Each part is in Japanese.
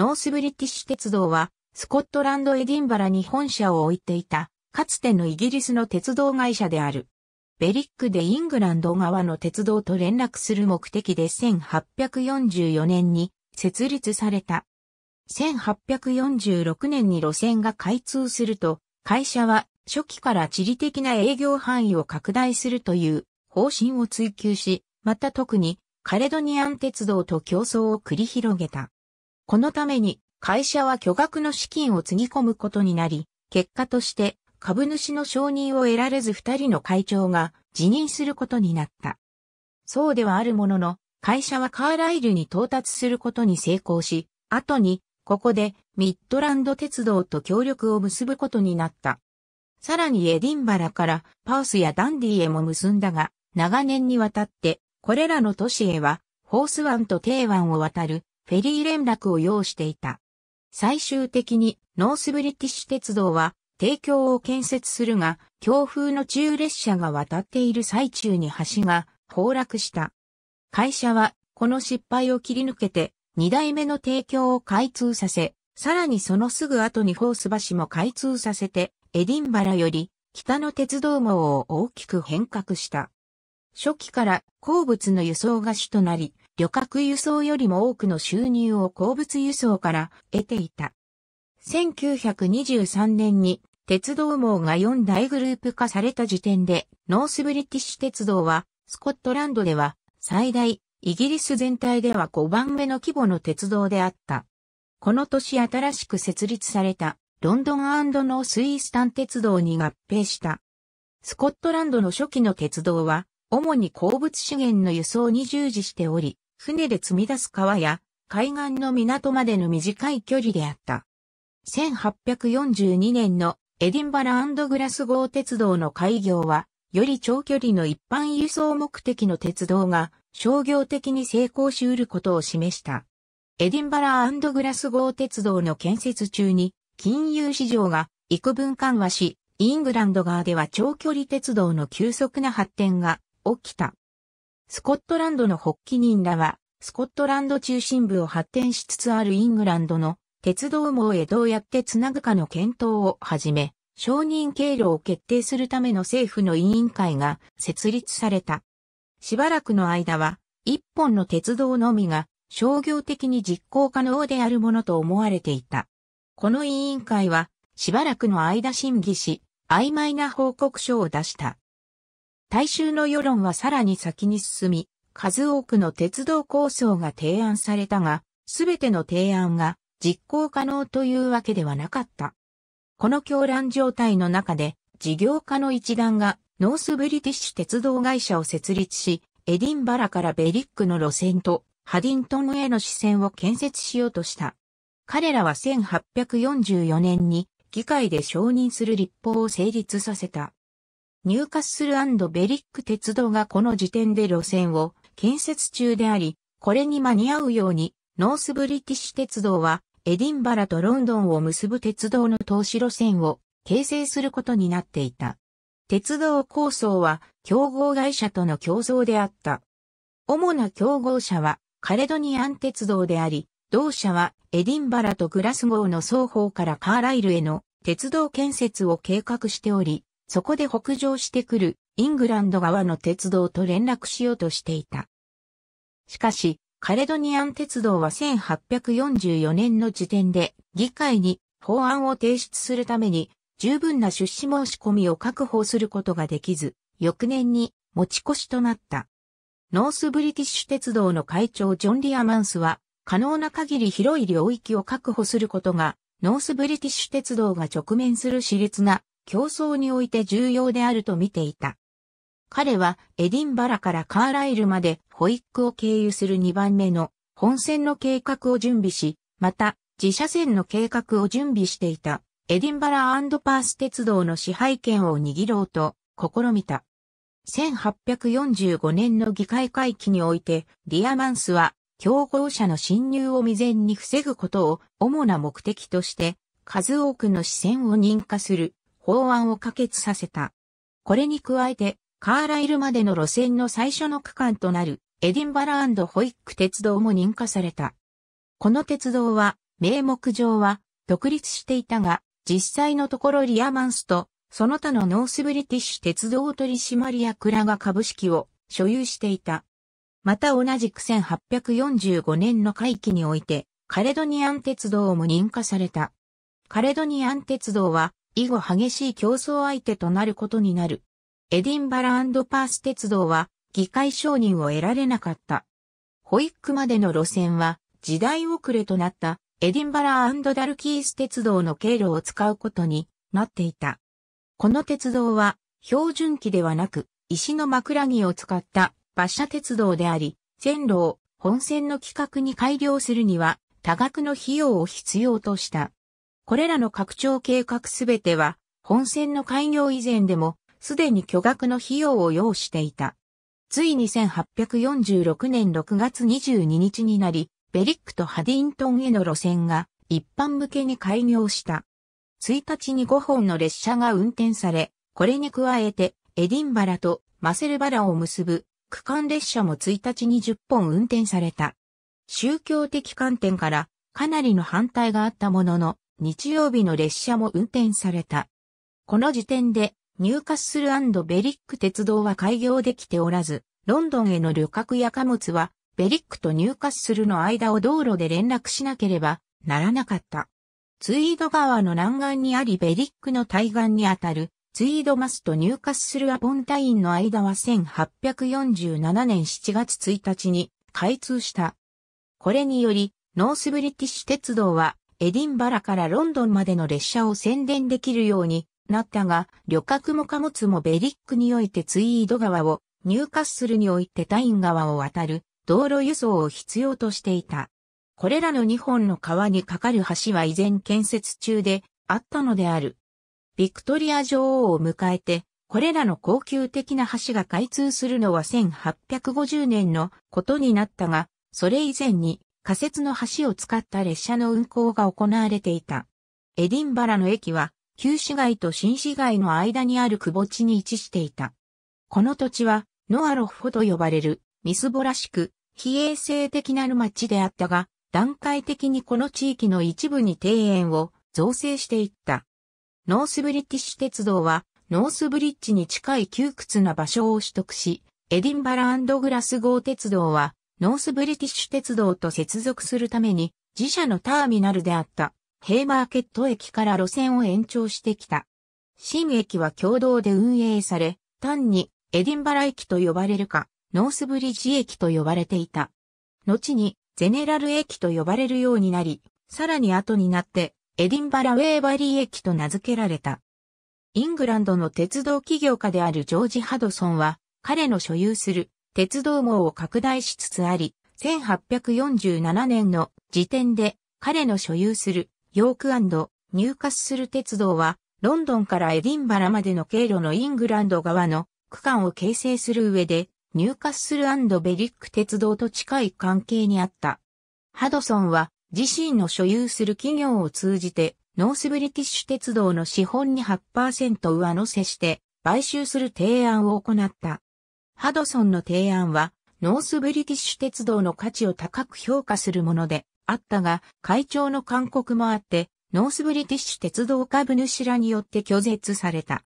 ノースブリティッシュ鉄道は、スコットランドエディンバラに本社を置いていた、かつてのイギリスの鉄道会社である。ベリックでイングランド側の鉄道と連絡する目的で1844年に設立された。1846年に路線が開通すると、会社は初期から地理的な営業範囲を拡大するという方針を追求し、また特にカレドニアン鉄道と競争を繰り広げた。このために会社は巨額の資金をつぎ込むことになり、結果として株主の承認を得られず二人の会長が辞任することになった。そうではあるものの、会社はカーライルに到達することに成功し、後に、ここでミッドランド鉄道と協力を結ぶことになった。さらにエディンバラからパースやダンディへも結んだが、長年にわたって、これらの都市へは、ホース湾とテー湾を渡るフェリー連絡を要していた。最終的にノースブリティッシュ鉄道は提供を建設するが、強風の中列車が渡っている最中に橋が崩落した。会社はこの失敗を切り抜けて2代目の提供を開通させ、さらにそのすぐ後にホース橋も開通させて、エディンバラより北の鉄道網を大きく変革した。初期から鉱物の輸送が主となり、旅客輸送よりも多くの収入を鉱物輸送から得ていた。1923年に鉄道網が4大グループ化された時点で、ノースブリティッシュ鉄道は、スコットランドでは最大、イギリス全体では5番目の規模の鉄道であった。この年新しく設立されたロンドンノースイースタン鉄道に合併した。スコットランドの初期の鉄道は、主に鉱物資源の輸送に従事しており、船で積み出す川や海岸の港までの短い距離であった。1842年のエディンバラグラス号鉄道の開業は、より長距離の一般輸送目的の鉄道が商業的に成功し得ることを示した。エディンバラグラス号鉄道の建設中に、金融市場が幾分緩和し、イングランド側では長距離鉄道の急速な発展が起きた。スコットランドの発起人らは、スコットランド中心部を発展しつつあるイングランドの鉄道網へどうやってつなぐかの検討を始め、承認経路を決定するための政府の委員会が設立された。しばらくの間は、一本の鉄道のみが商業的に実行可能であるものと思われていた。この委員会は、しばらくの間審議し、曖昧な報告書を出した。大衆の世論はさらに先に進み、数多くの鉄道構想が提案されたが、すべての提案が実行可能というわけではなかった。この狂乱状態の中で、事業家の一団がノースブリティッシュ鉄道会社を設立し、エディンバラからベリックの路線とハディントンへの支線を建設しようとした。彼らは1844年に議会で承認する立法を成立させた。ニューカッスルベリック鉄道がこの時点で路線を建設中であり、これに間に合うように、ノースブリティッシュ鉄道は、エディンバラとロンドンを結ぶ鉄道の投資路線を形成することになっていた。鉄道構想は競合会社との競争であった。主な競合者はカレドニアン鉄道であり、同社はエディンバラとグラスゴーの双方からカーライルへの鉄道建設を計画しており、そこで北上してくるイングランド側の鉄道と連絡しようとしていた。しかし、カレドニアン鉄道は1844年の時点で議会に法案を提出するために十分な出資申し込みを確保することができず、翌年に持ち越しとなった。ノースブリティッシュ鉄道の会長ジョン・リアマンスは、可能な限り広い領域を確保することが、ノースブリティッシュ鉄道が直面する熾烈な競争において重要であると見ていた。彼はエディンバラからカーライルまでホイックを経由する2番目の本線の計画を準備し、また自社線の計画を準備していたエディンバラパース鉄道の支配権を握ろうと試みた。1845年の議会会期において、ディアマンスは競合者の侵入を未然に防ぐことを主な目的として、数多くの視線を認可する法案を可決させた。これに加えて、カーライルまでの路線の最初の区間となるエディンバラホイック鉄道も認可された。この鉄道は、名目上は独立していたが、実際のところリアマンスと、その他のノースブリティッシュ鉄道取締役らが株式を所有していた。また同じく1845年の会期において、カレドニアン鉄道も認可された。カレドニアン鉄道は、以後激しい競争相手となることになる。エディンバラパース鉄道は議会承認を得られなかった。ホイックまでの路線は時代遅れとなったエディンバラダルキース鉄道の経路を使うことになっていた。この鉄道は標準機ではなく石の枕木を使った馬車鉄道であり、線路を本線の規格に改良するには多額の費用を必要とした。これらの拡張計画すべては、本線の開業以前でも、すでに巨額の費用を要していた。ついに1846年6月22日になり、ベリックとハディントンへの路線が一般向けに開業した。1日に5本の列車が運転され、これに加えてエディンバラとマセルバラを結ぶ区間列車も1日に10本運転された。宗教的観点からかなりの反対があったものの、日曜日の列車も運転された。この時点で、ニューカッスルベリック鉄道は開業できておらず、ロンドンへの旅客や貨物は、ベリックとニューカッスルの間を道路で連絡しなければならなかった。ツイード川の南岸にありベリックの対岸にあたるツイードマスとニューカッスルアポンタインの間は1847年7月1日に開通した。これによりノースブリティッシュ鉄道はエディンバラからロンドンまでの列車を宣伝できるようになったが、旅客も貨物もベリックにおいてツイード川を、ニューカッスルにおいてタイン川を渡る道路輸送を必要としていた。これらの2本の川に架かる橋は依然建設中であったのである。ビクトリア女王を迎えて、これらの高級的な橋が開通するのは1850年のことになったが、それ以前に仮設の橋を使った列車の運行が行われていた。エディンバラの駅は、旧市街と新市街の間にある窪地に位置していた。この土地は、ノアロフと呼ばれる、ミスボらしく、非衛生的なる町であったが、段階的にこの地域の一部に庭園を造成していった。ノースブリティッシュ鉄道は、ノースブリッジに近い窮屈な場所を取得し、エディンバラグラス号鉄道は、ノースブリティッシュ鉄道と接続するために、自社のターミナルであった、ヘイマーケット駅から路線を延長してきた。新駅は共同で運営され、単にエディンバラ駅と呼ばれるか、ノースブリッジ駅と呼ばれていた。後に、ゼネラル駅と呼ばれるようになり、さらに後になって、エディンバラウェーバリー駅と名付けられた。イングランドの鉄道企業家であるジョージ・ハドソンは、彼の所有する鉄道網を拡大しつつあり、1847年の時点で彼の所有するヨークニューカッスル鉄道は、ロンドンからエディンバラまでの経路のイングランド側の区間を形成する上で、ニューカッスルベリック鉄道と近い関係にあった。ハドソンは自身の所有する企業を通じて、ノースブリティッシュ鉄道の資本に8%上乗せして、買収する提案を行った。ハドソンの提案は、ノースブリティッシュ鉄道の価値を高く評価するものであったが、会長の勧告もあって、ノースブリティッシュ鉄道株主らによって拒絶された。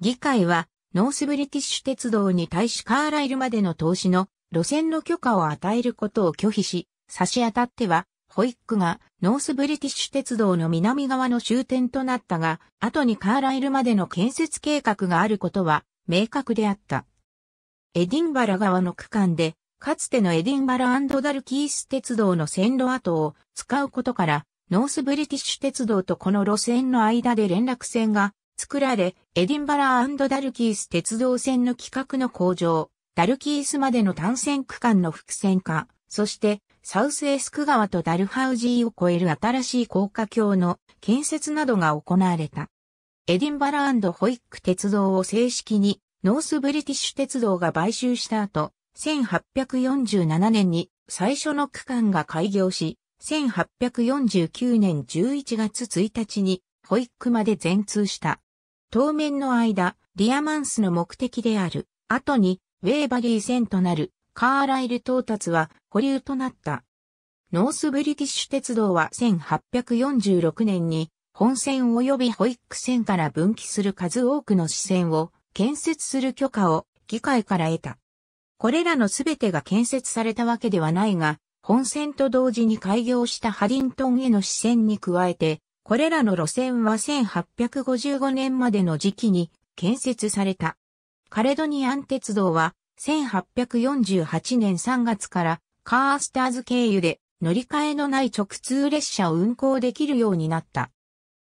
議会は、ノースブリティッシュ鉄道に対しカーライルまでの投資の路線の許可を与えることを拒否し、差し当たっては、ホイックがノースブリティッシュ鉄道の南側の終点となったが、後にカーライルまでの建設計画があることは明確であった。エディンバラ側の区間で、かつてのエディンバラダルキース鉄道の線路跡を使うことから、ノースブリティッシュ鉄道とこの路線の間で連絡線が作られ、エディンバラダルキース鉄道線の規格の向上、ダルキースまでの単線区間の複線化、そしてサウスエスク川とダルハウジーを越える新しい高架橋の建設などが行われた。エディンバラホイック鉄道を正式にノースブリティッシュ鉄道が買収した後、1847年に最初の区間が開業し、1849年11月1日にホイックまで全通した。当面の間、リアマンスの目的である、後にウェーバリー線となるカーライル到達は保留となった。ノースブリティッシュ鉄道は1846年に本線及びホイック線から分岐する数多くの支線を建設する許可を議会から得た。これらのすべてが建設されたわけではないが、本線と同時に開業したハリントンへの支線に加えて、これらの路線は1855年までの時期に建設された。カレドニアン鉄道は1848年3月からカースターズ経由で乗り換えのない直通列車を運行できるようになった。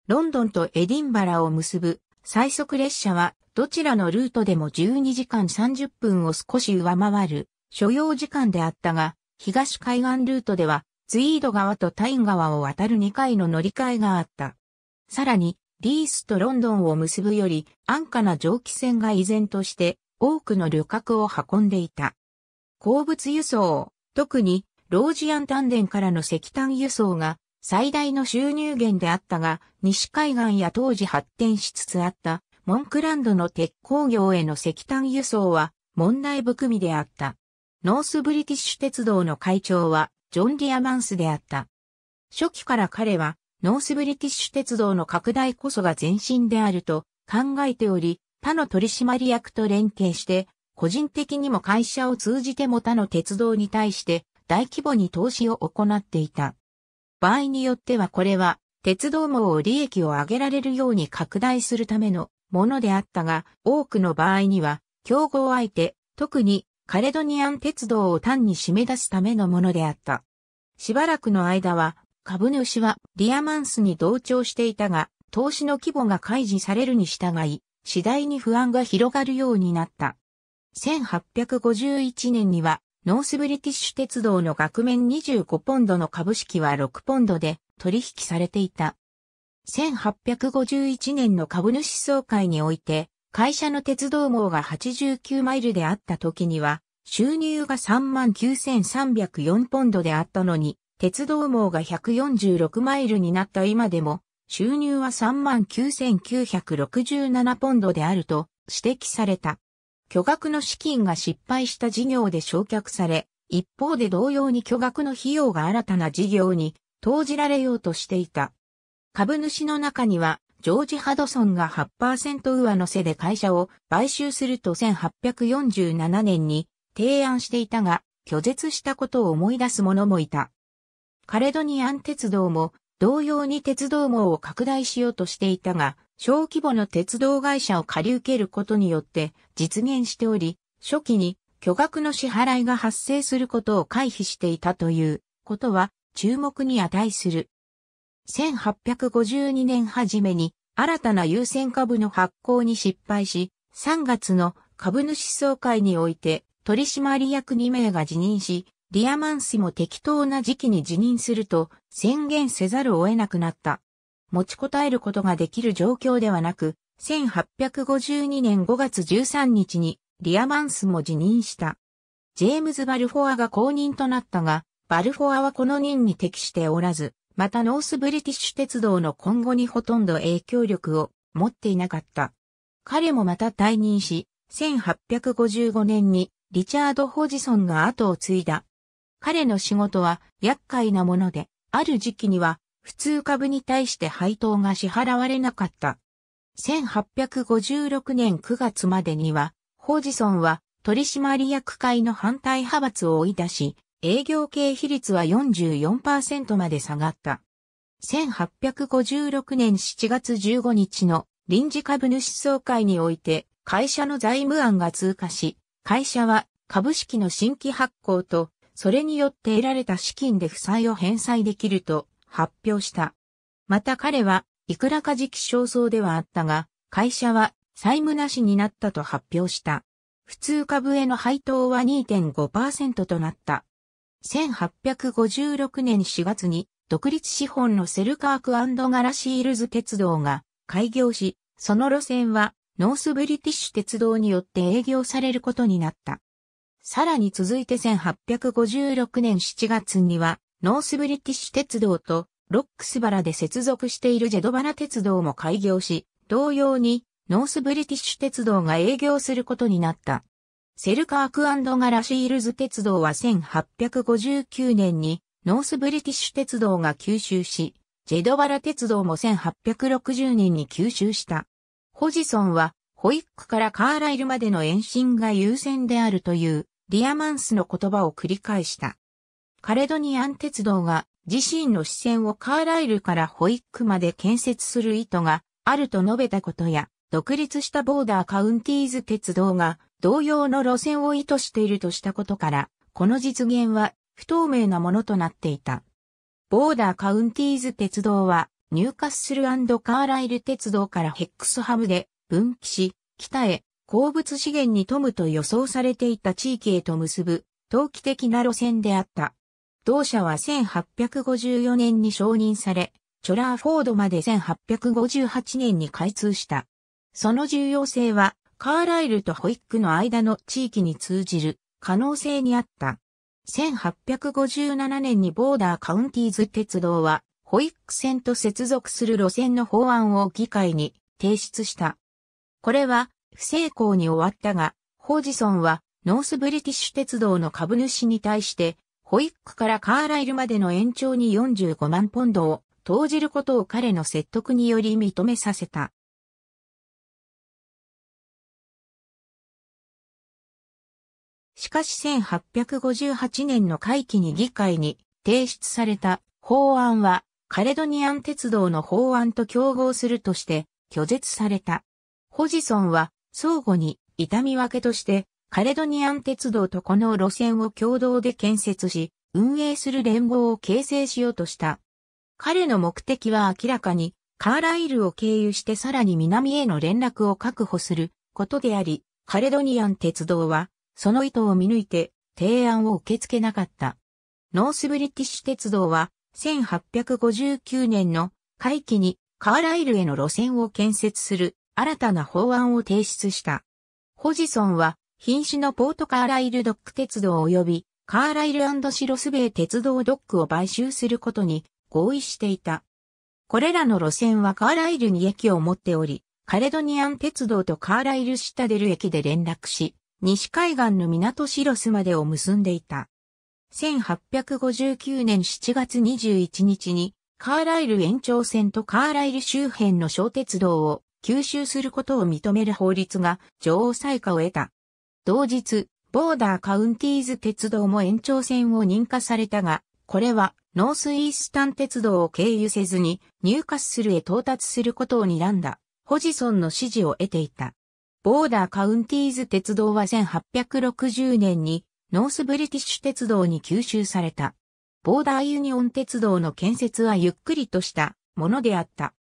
ロンドンとエディンバラを結ぶ最速列車はどちらのルートでも12時間30分を少し上回る所要時間であったが、東海岸ルートでは、ツイード川とタイン川を渡る2回の乗り換えがあった。さらに、リースとロンドンを結ぶより安価な蒸気船が依然として多くの旅客を運んでいた。鉱物輸送、特にロージアン丹田からの石炭輸送が最大の収入源であったが、西海岸や当時発展しつつあったモンクランドの鉄鋼業への石炭輸送は問題含みであった。ノースブリティッシュ鉄道の会長はジョン・ディアマンスであった。初期から彼はノースブリティッシュ鉄道の拡大こそが前進であると考えており、他の取締役と連携して、個人的にも会社を通じても他の鉄道に対して大規模に投資を行っていた。場合によってはこれは鉄道網を利益を上げられるように拡大するためのものであったが、多くの場合には、競合相手、特にカレドニアン鉄道を単に締め出すためのものであった。しばらくの間は、株主はディアマンスに同調していたが、投資の規模が開示されるに従い、次第に不安が広がるようになった。1851年には、ノースブリティッシュ鉄道の額面25ポンドの株式は6ポンドで取引されていた。1851年の株主総会において、会社の鉄道網が89マイルであった時には、収入が39,304ポンドであったのに、鉄道網が146マイルになった今でも、収入は39,967ポンドであると指摘された。巨額の資金が失敗した事業で焼却され、一方で同様に巨額の費用が新たな事業に投じられようとしていた。株主の中には、ジョージ・ハドソンが8%上乗せで会社を買収すると1847年に提案していたが、拒絶したことを思い出す者もいた。カレドニアン鉄道も同様に鉄道網を拡大しようとしていたが、小規模の鉄道会社を借り受けることによって実現しており、初期に巨額の支払いが発生することを回避していたということは注目に値する。1852年初めに新たな優先株の発行に失敗し、3月の株主総会において取締役2名が辞任し、リアマンスも適当な時期に辞任すると宣言せざるを得なくなった。持ちこたえることができる状況ではなく、1852年5月13日にリアマンスも辞任した。ジェームズ・バルフォアが公認となったが、バルフォアはこの任に適しておらず、またノースブリティッシュ鉄道の今後にほとんど影響力を持っていなかった。彼もまた退任し、1855年にリチャード・ホジソンが後を継いだ。彼の仕事は厄介なもので、ある時期には普通株に対して配当が支払われなかった。1856年9月までには、ホジソンは取締役会の反対派閥を追い出し、営業経費率は44%まで下がった。1856年7月15日の臨時株主総会において会社の財務案が通過し、会社は株式の新規発行と、それによって得られた資金で負債を返済できると発表した。また彼はいくらか時期焦燥ではあったが、会社は債務なしになったと発表した。普通株への配当は2.5%となった。1856年4月に独立資本のセルカークガラシールズ鉄道が開業し、その路線はノースブリティッシュ鉄道によって営業されることになった。さらに続いて1856年7月にはノースブリティッシュ鉄道とロックスバラで接続しているジェドバラ鉄道も開業し、同様にノースブリティッシュ鉄道が営業することになった。セルカークガラシールズ鉄道は1859年にノースブリティッシュ鉄道が吸収し、ジェドバラ鉄道も1860年に吸収した。ホジソンはホイックからカーライルまでの延伸が優先であるというディアマンスの言葉を繰り返した。カレドニアン鉄道が自身の視線をカーライルからホイックまで建設する意図があると述べたことや、独立したボーダーカウンティーズ鉄道が同様の路線を意図しているとしたことから、この実現は不透明なものとなっていた。ボーダーカウンティーズ鉄道は、ニューカッスルカーライル鉄道からヘックスハムで分岐し、北へ鉱物資源に富むと予想されていた地域へと結ぶ、陶器的な路線であった。同社は1854年に承認され、チョラーフォードまで1858年に開通した。その重要性はカーライルとホイックの間の地域に通じる可能性にあった。1857年にボーダーカウンティーズ鉄道は、ホイック線と接続する路線の法案を議会に提出した。これは不成功に終わったが、ホージソンはノースブリティッシュ鉄道の株主に対して、ホイックからカーライルまでの延長に45万ポンドを投じることを彼の説得により認めさせた。しかし1858年の会期に議会に提出された法案はカレドニアン鉄道の法案と競合するとして拒絶された。ホジソンは相互に痛み分けとしてカレドニアン鉄道とこの路線を共同で建設し、運営する連合を形成しようとした。彼の目的は明らかに、カーライルを経由してさらに南への連絡を確保することであり、カレドニアン鉄道はその意図を見抜いて提案を受け付けなかった。ノースブリティッシュ鉄道は1859年の会期にカーライルへの路線を建設する新たな法案を提出した。ホジソンは瀕死のポートカーライルドック鉄道及びカーライルシロスベイ鉄道ドックを買収することに合意していた。これらの路線はカーライルに駅を持っており、カレドニアン鉄道とカーライルシタデル駅で連絡し、西海岸の港シロスまでを結んでいた。1859年7月21日に、カーライル延長線とカーライル周辺の小鉄道を吸収することを認める法律が女王採下を得た。同日、ボーダーカウンティーズ鉄道も延長線を認可されたが、これはノースイースタン鉄道を経由せずにニューカッスルへ到達することを睨んだ、ホジソンの支持を得ていた。ボーダーカウンティーズ鉄道は1860年にノースブリティッシュ鉄道に吸収された。ボーダーユニオン鉄道の建設はゆっくりとしたものであった。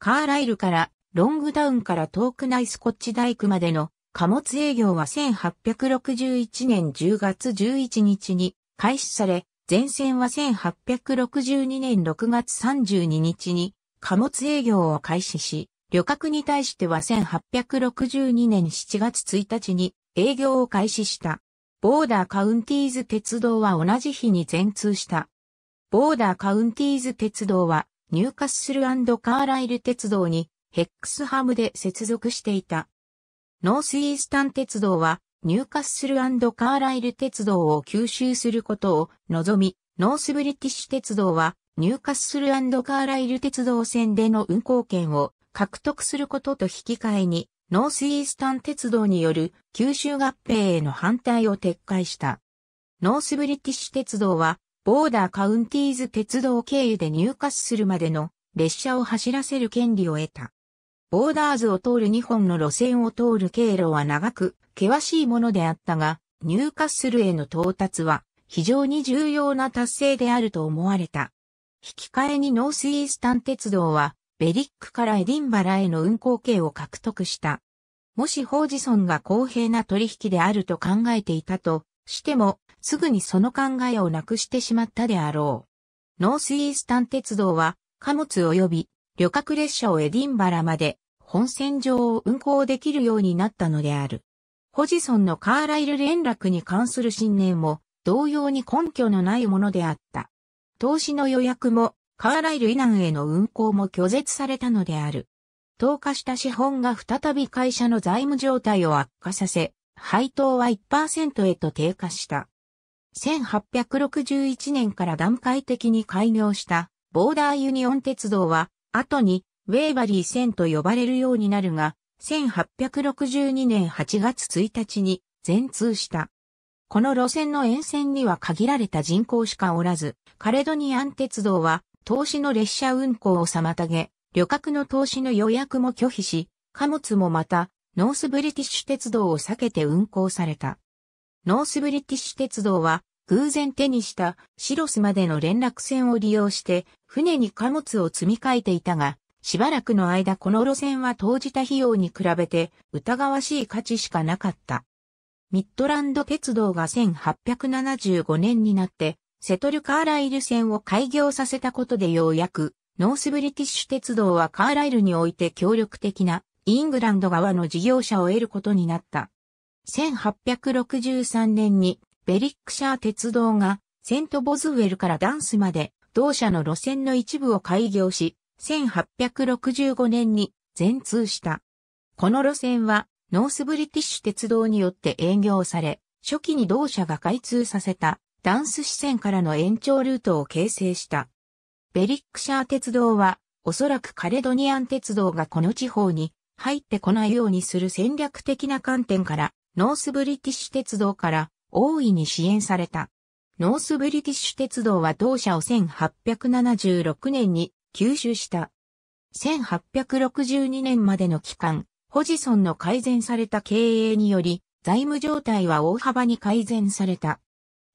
カーライルからロングダウンから遠くないスコッチ大工までの貨物営業は1861年10月11日に開始され、前線は1862年6月32日に貨物営業を開始し、旅客に対しては1862年7月1日に営業を開始した。ボーダーカウンティーズ鉄道は同じ日に全通した。ボーダーカウンティーズ鉄道はニューカッスルカーライル鉄道にヘックスハムで接続していた。ノースイースタン鉄道はニューカッスルカーライル鉄道を吸収することを望み、ノースブリティッシュ鉄道はニューカッスルカーライル鉄道線での運行権を獲得することと引き換えに、ノースイースタン鉄道による九州合併への反対を撤回した。ノースブリティッシュ鉄道は、ボーダーカウンティーズ鉄道経由で入荷するまでの列車を走らせる権利を得た。ボーダーズを通る2本の路線を通る経路は長く、険しいものであったが、入荷するへの到達は非常に重要な達成であると思われた。引き換えにノースイースタン鉄道はベリックからエディンバラへの運行権を獲得した。もしホージソンが公平な取引であると考えていたとしても、すぐにその考えをなくしてしまったであろう。ノースイースタン鉄道は、貨物及び旅客列車をエディンバラまで本線上を運行できるようになったのである。ホジソンのカーライル連絡に関する信念も同様に根拠のないものであった。投資の予約もカーライル以南への運行も拒絶されたのである。投下した資本が再び会社の財務状態を悪化させ、配当は1%へと低下した。1861年から段階的に開業したボーダーユニオン鉄道は、後にウェーバリー線と呼ばれるようになるが、1862年8月1日に全通した。この路線の沿線には限られた人口しかおらず、カレドニアン鉄道は投資の列車運行を妨げ、旅客の投資の予約も拒否し、貨物もまた、ノースブリティッシュ鉄道を避けて運行された。ノースブリティッシュ鉄道は、偶然手にしたシロスまでの連絡船を利用して、船に貨物を積み替えていたが、しばらくの間この路線は投じた費用に比べて疑わしい価値しかなかった。ミッドランド鉄道が1875年になってセトルカーライル線を開業させたことでようやく、ノースブリティッシュ鉄道はカーライルにおいて協力的なイングランド側の事業者を得ることになった。1863年にベリックシャー鉄道がセントボズウェルからダンスまで同社の路線の一部を開業し、1865年に全通した。この路線はノースブリティッシュ鉄道によって営業され、初期に同社が開通させたダンス支線からの延長ルートを形成した。ベリックシャー鉄道は、おそらくカレドニアン鉄道がこの地方に入ってこないようにする戦略的な観点から、ノースブリティッシュ鉄道から大いに支援された。ノースブリティッシュ鉄道は同社を1876年に吸収した。1862年までの期間、ホジソンの改善された経営により、財務状態は大幅に改善された。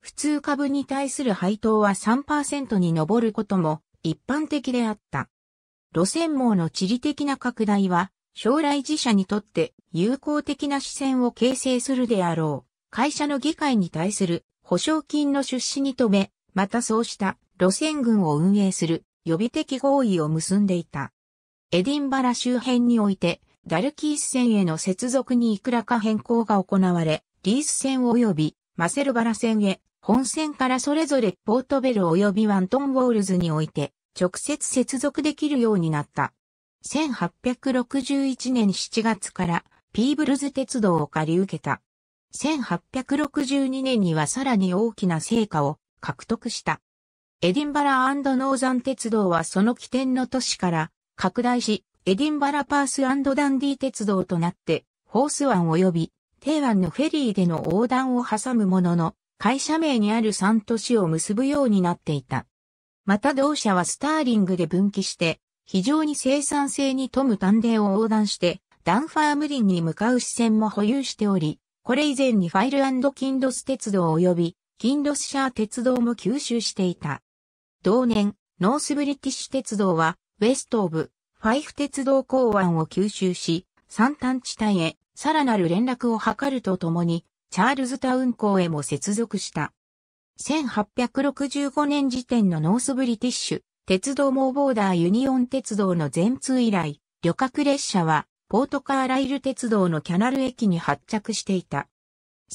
普通株に対する配当は3%に上ることも一般的であった。路線網の地理的な拡大は、将来自社にとって友好的な視線を形成するであろう。会社の議会に対する保証金の出資に留め、またそうした路線群を運営する予備的合意を結んでいた。エディンバラ周辺において、ダルキース線への接続にいくらか変更が行われ、リース線及びマセルバラ線へ本線からそれぞれポートベル及びワントンウォールズにおいて直接接続できるようになった。1861年7月からピーブルズ鉄道を借り受けた。1862年にはさらに大きな成果を獲得した。エディンバラノーザン鉄道はその起点の都市から拡大し、エディンバラパースダンディ鉄道となって、ホース湾及び、テイ湾のフェリーでの横断を挟むものの、会社名にある3都市を結ぶようになっていた。また同社はスターリングで分岐して、非常に生産性に富む丹田を横断して、ダンファーム林に向かう視線も保有しており、これ以前にファイルキンドス鉄道及び、キンドスシャー鉄道も吸収していた。同年、ノースブリティッシュ鉄道は、ウェストオブ、ファイフ鉄道港湾を吸収し、三端地帯へ、さらなる連絡を図るとともに、チャールズタウン港へも接続した。1865年時点のノースブリティッシュ、鉄道ーボーダーユニオン鉄道の全通以来、旅客列車は、ポートカーライル鉄道のキャナル駅に発着していた。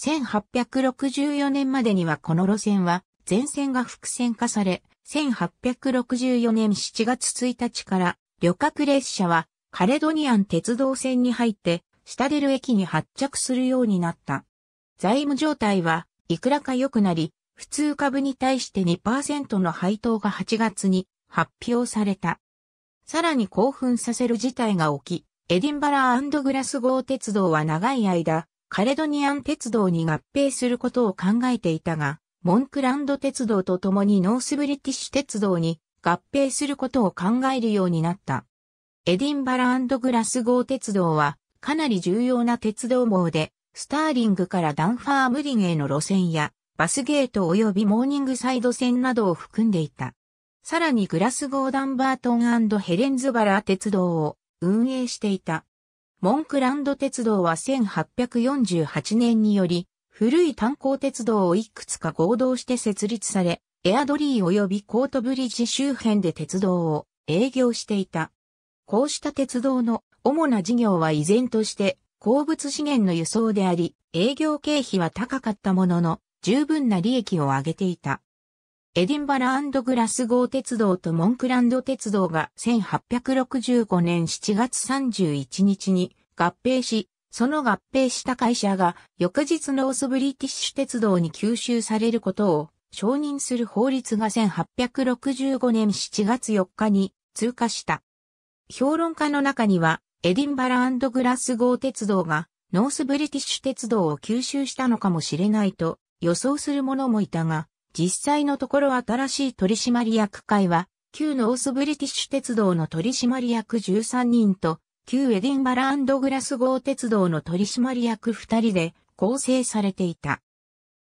1864年までにはこの路線は、全線が複線化され、1864年7月1日から旅客列車はカレドニアン鉄道線に入ってシタデル駅に発着するようになった。財務状態はいくらか良くなり、普通株に対して2%の配当が8月に発表された。さらに興奮させる事態が起き、エディンバラグラス号鉄道は長い間、カレドニアン鉄道に合併することを考えていたが、モンクランド鉄道と共にノースブリティッシュ鉄道に合併することを考えるようになった。エディンバラグラス号鉄道はかなり重要な鉄道網でスターリングからダンファームリンへの路線や、バスゲート及びモーニングサイド線などを含んでいた。さらにグラスゴーダンバートンヘレンズバラ鉄道を運営していた。モンクランド鉄道は1848年により、古い炭鉱鉄道をいくつか合同して設立され、エアドリー及びコートブリッジ周辺で鉄道を営業していた。こうした鉄道の主な事業は依然として鉱物資源の輸送であり、営業経費は高かったものの、十分な利益を上げていた。エディンバラグラス号鉄道とモンクランド鉄道が1865年7月31日に合併し、その合併した会社が翌日ノースブリティッシュ鉄道に吸収されることを承認する法律が1865年7月4日に通過した。評論家の中にはエディンバラグラスゴー鉄道がノースブリティッシュ鉄道を吸収したのかもしれないと予想する者もいたが、実際のところ新しい取締役会は、旧ノースブリティッシュ鉄道の取締役13人と、旧エディンバラグラスゴー鉄道の取締役2人で構成されていた。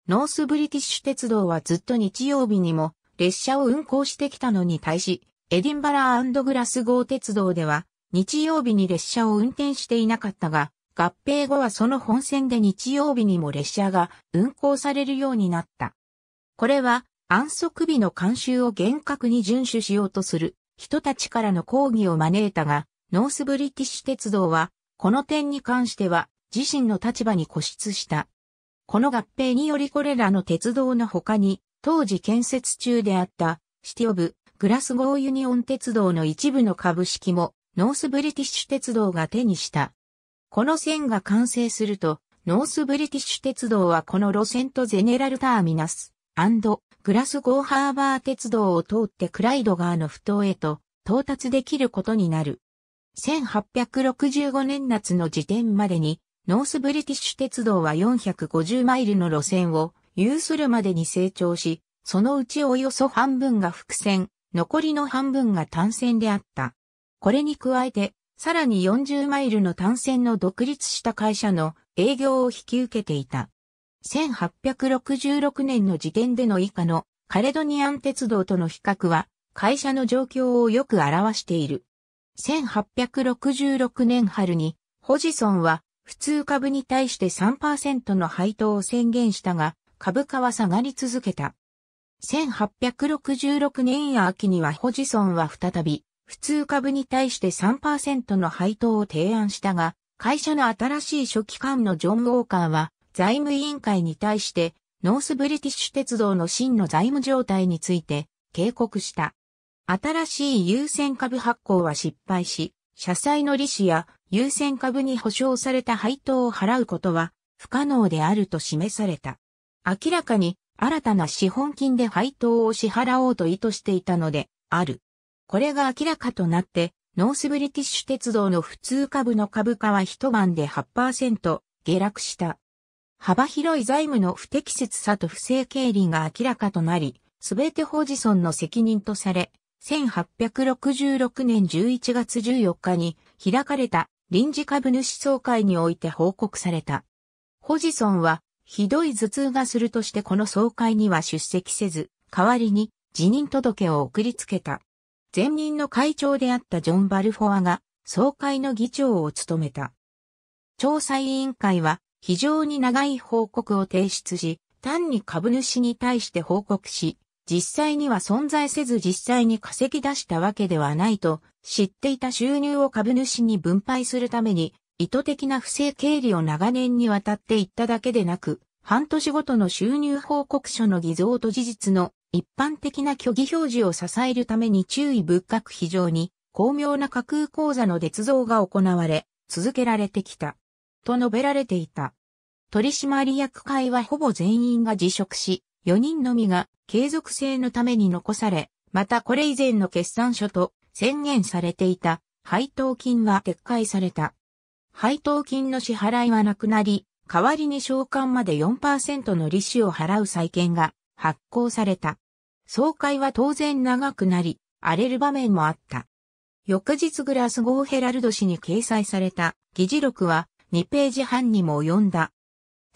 ノースブリティッシュ鉄道はずっと日曜日にも列車を運行してきたのに対し、エディンバラグラスゴー鉄道では日曜日に列車を運転していなかったが、合併後はその本線で日曜日にも列車が運行されるようになった。これは安息日の慣習を厳格に遵守しようとする人たちからの抗議を招いたが、ノースブリティッシュ鉄道は、この点に関しては自身の立場に固執した。この合併によりこれらの鉄道の他に、当時建設中であったシティオブ・グラスゴーユニオン鉄道の一部の株式もノースブリティッシュ鉄道が手にした。この線が完成すると、ノースブリティッシュ鉄道はこの路線とゼネラルターミナス、アンド、グラスゴーハーバー鉄道を通ってクライド川の埠頭へと到達できることになる。1865年夏の時点までに、ノースブリティッシュ鉄道は450マイルの路線を有するまでに成長し、そのうちおよそ半分が伏線、残りの半分が単線であった。これに加えて、さらに40マイルの単線の独立した会社の営業を引き受けていた。1866年の時点での以下のカレドニアン鉄道との比較は会社の状況をよく表している。1866年春にホジソンは普通株に対して3%の配当を宣言したが株価は下がり続けた。1866年秋にはホジソンは再び普通株に対して3%の配当を提案したが、会社の新しい初期官のジョン・ウォーカーは、財務委員会に対して、ノースブリティッシュ鉄道の真の財務状態について、警告した。新しい優先株発行は失敗し、社債の利子や優先株に保証された配当を払うことは不可能であると示された。明らかに新たな資本金で配当を支払おうと意図していたのである。これが明らかとなって、ノースブリティッシュ鉄道の普通株の株価は一晩で8%下落した。幅広い財務の不適切さと不正経理が明らかとなり、すべてホジソンの責任とされ、1866年11月14日に開かれた臨時株主総会において報告された。ホジソンはひどい頭痛がするとしてこの総会には出席せず、代わりに辞任届を送りつけた。前任の会長であったジョン・バルフォアが総会の議長を務めた。調査委員会は非常に長い報告を提出し、単に株主に対して報告し、実際には存在せず実際に稼ぎ出したわけではないと知っていた収入を株主に分配するために意図的な不正経理を長年にわたっていっただけでなく、半年ごとの収入報告書の偽造と事実の一般的な虚偽表示を支えるために注意仏閣非常に巧妙な架空講座の捏造が行われ、続けられてきた。と述べられていた。取締役会はほぼ全員が辞職し、4人のみが継続性のために残され、またこれ以前の決算書と宣言されていた配当金は撤回された。配当金の支払いはなくなり、代わりに償還まで4%の利子を払う債権が発行された。総会は当然長くなり、荒れる場面もあった。翌日グラスゴーヘラルド氏に掲載された議事録は2ページ半にも及んだ。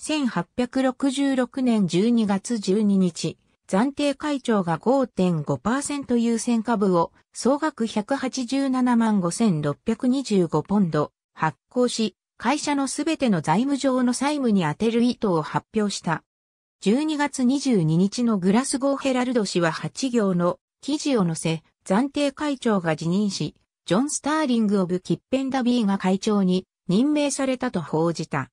1866年12月12日、暫定会長が5.5%優先株を総額187万5625ポンド発行し、会社のすべての財務上の債務に充てる意図を発表した。12月22日のグラスゴーヘラルド氏は8行の記事を載せ、暫定会長が辞任し、ジョン・スターリング・オブ・キッペンダビーが会長に任命されたと報じた。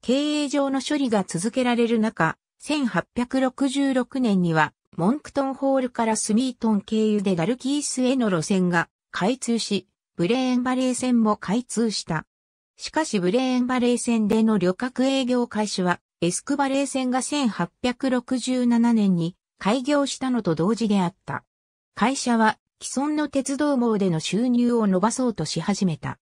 経営上の処理が続けられる中、1866年には、モンクトンホールからスミートン経由でダルキースへの路線が開通し、ブレーンバレー線も開通した。しかしブレーンバレー線での旅客営業開始はエスクバレー線が1867年に開業したのと同時であった。会社は既存の鉄道網での収入を伸ばそうとし始めた。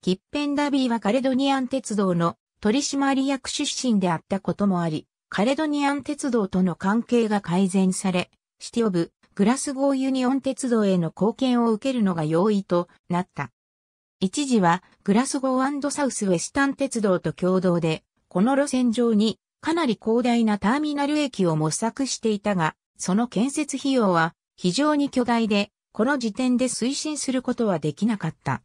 キッペンダビーはカレドニアン鉄道の取締役出身であったこともあり、カレドニアン鉄道との関係が改善され、シティオブ、グラスゴーユニオン鉄道への貢献を受けるのが容易となった。一時はグラスゴーサウスウェスタン鉄道と共同でこの路線上にかなり広大なターミナル駅を模索していたが、その建設費用は非常に巨大で、この時点で推進することはできなかった。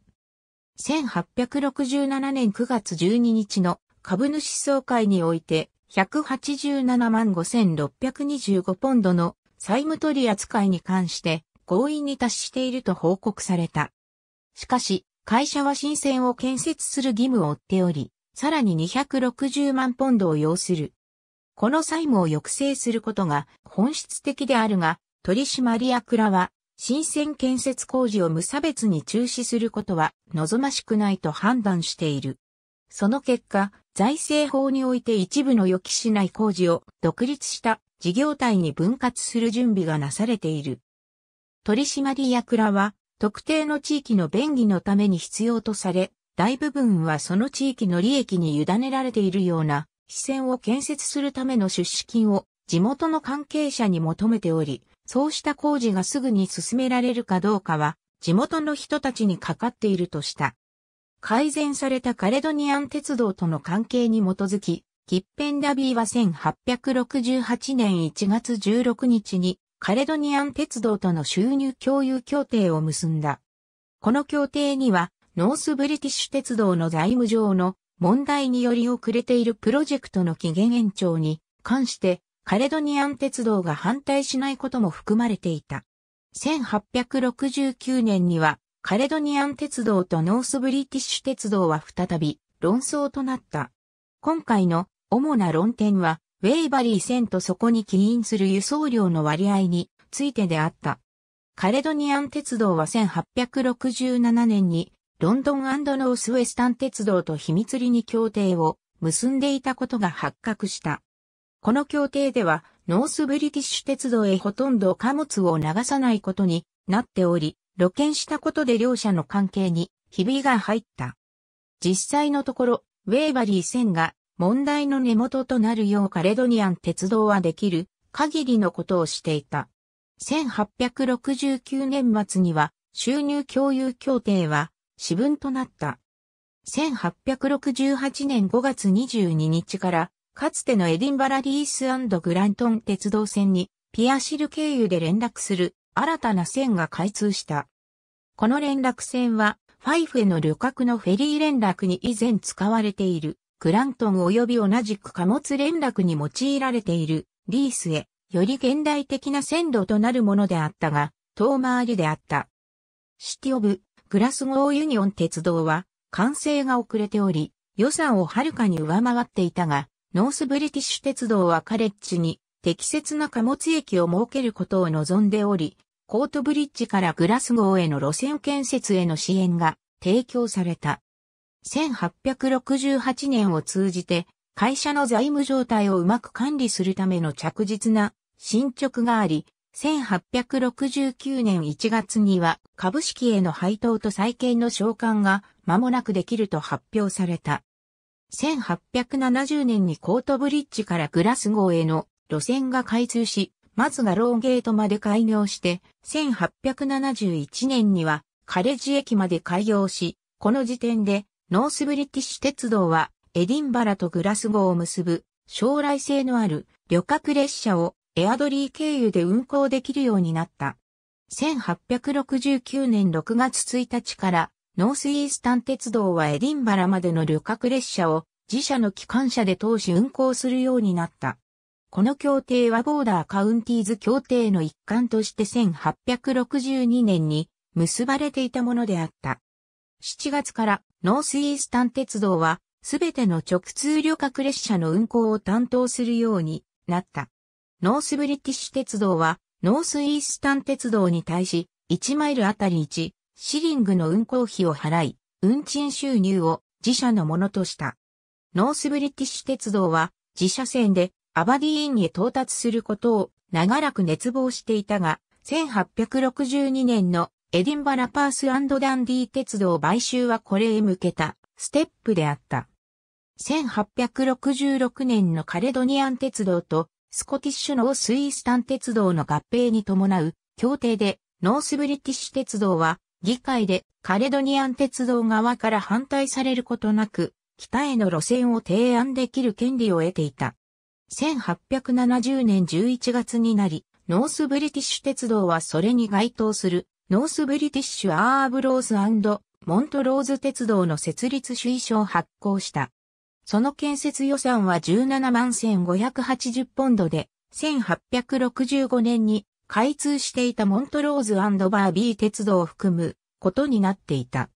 1867年9月12日の株主総会において、187万5625ポンドの債務取り扱いに関して合意に達していると報告された。しかし、会社は新線を建設する義務を負っており、さらに260万ポンドを要する。この債務を抑制することが本質的であるが、取締役らは、新鮮建設工事を無差別に中止することは望ましくないと判断している。その結果、財政法において一部の予期しない工事を独立した事業体に分割する準備がなされている。取締役らは特定の地域の便宜のために必要とされ、大部分はその地域の利益に委ねられているような、支線を建設するための出資金を地元の関係者に求めており、そうした工事がすぐに進められるかどうかは、地元の人たちにかかっているとした。改善されたカレドニアン鉄道との関係に基づき、キッペンダビーは1868年1月16日にカレドニアン鉄道との収入共有協定を結んだ。この協定にはノースブリティッシュ鉄道の財務上の問題により遅れているプロジェクトの期限延長に関してカレドニアン鉄道が反対しないことも含まれていた。1869年にはカレドニアン鉄道とノースブリティッシュ鉄道は再び論争となった。今回の主な論点はウェイバリー線とそこに起因する輸送量の割合についてであった。カレドニアン鉄道は1867年にロンドンノースウェスタン鉄道と秘密裏に協定を結んでいたことが発覚した。この協定では、ノースブリティッシュ鉄道へほとんど貨物を流さないことになっており、露見したことで両者の関係にひびが入った。実際のところ、ウェーバリー線が問題の根元となるようカレドニアン鉄道はできる限りのことをしていた。1869年末には収入共有協定は私文となった。1868年5月22日から、かつてのエディンバラリースグラントン鉄道線に、ピアシル経由で連絡する新たな線が開通した。この連絡線は、ファイフへの旅客のフェリー連絡に以前使われている、グラントン及び同じく貨物連絡に用いられている、リースへ、より現代的な線路となるものであったが、遠回りであった。シティオブ、グラスゴーユニオン鉄道は完成が遅れており、予算をはるかに上回っていたが、ノースブリティッシュ鉄道はカレッジに適切な貨物駅を設けることを望んでおり、コートブリッジからグラスゴーへの路線建設への支援が提供された。1868年を通じて会社の財務状態をうまく管理するための着実な進捗があり、1869年1月には株式への配当と債建の償還が間もなくできると発表された。1870年にコートブリッジからグラスゴーへの路線が開通し、まずがローゲートまで開業して、1871年にはカレッジ駅まで開業し、この時点でノースブリティッシュ鉄道はエディンバラとグラスゴーを結ぶ将来性のある旅客列車をエアドリー経由で運行できるようになった。1869年6月1日から、ノースイースタン鉄道はエディンバラまでの旅客列車を自社の機関車で通し運行するようになった。この協定はボーダーカウンティーズ協定の一環として1862年に結ばれていたものであった。7月からノースイースタン鉄道はすべての直通旅客列車の運行を担当するようになった。ノースブリティッシュ鉄道は、ノースイースタン鉄道に対し、1マイルあたり1、シリングの運行費を払い、運賃収入を自社のものとした。ノースブリティッシュ鉄道は、自社線でアバディーンへ到達することを長らく熱望していたが、1862年のエディンバラパースダンディー鉄道買収はこれへ向けたステップであった。1866年のカレドニアン鉄道とスコティッシュノースイースタン鉄道の合併に伴う協定でノースブリティッシュ鉄道は議会でカレドニアン鉄道側から反対されることなく北への路線を提案できる権利を得ていた。1870年11月になり、ノースブリティッシュ鉄道はそれに該当するノースブリティッシュアーブローズモントローズ鉄道の設立主意書を発行した。その建設予算は17万1580ポンドで、1865年に開通していたモントローズバービー鉄道を含むことになっていた。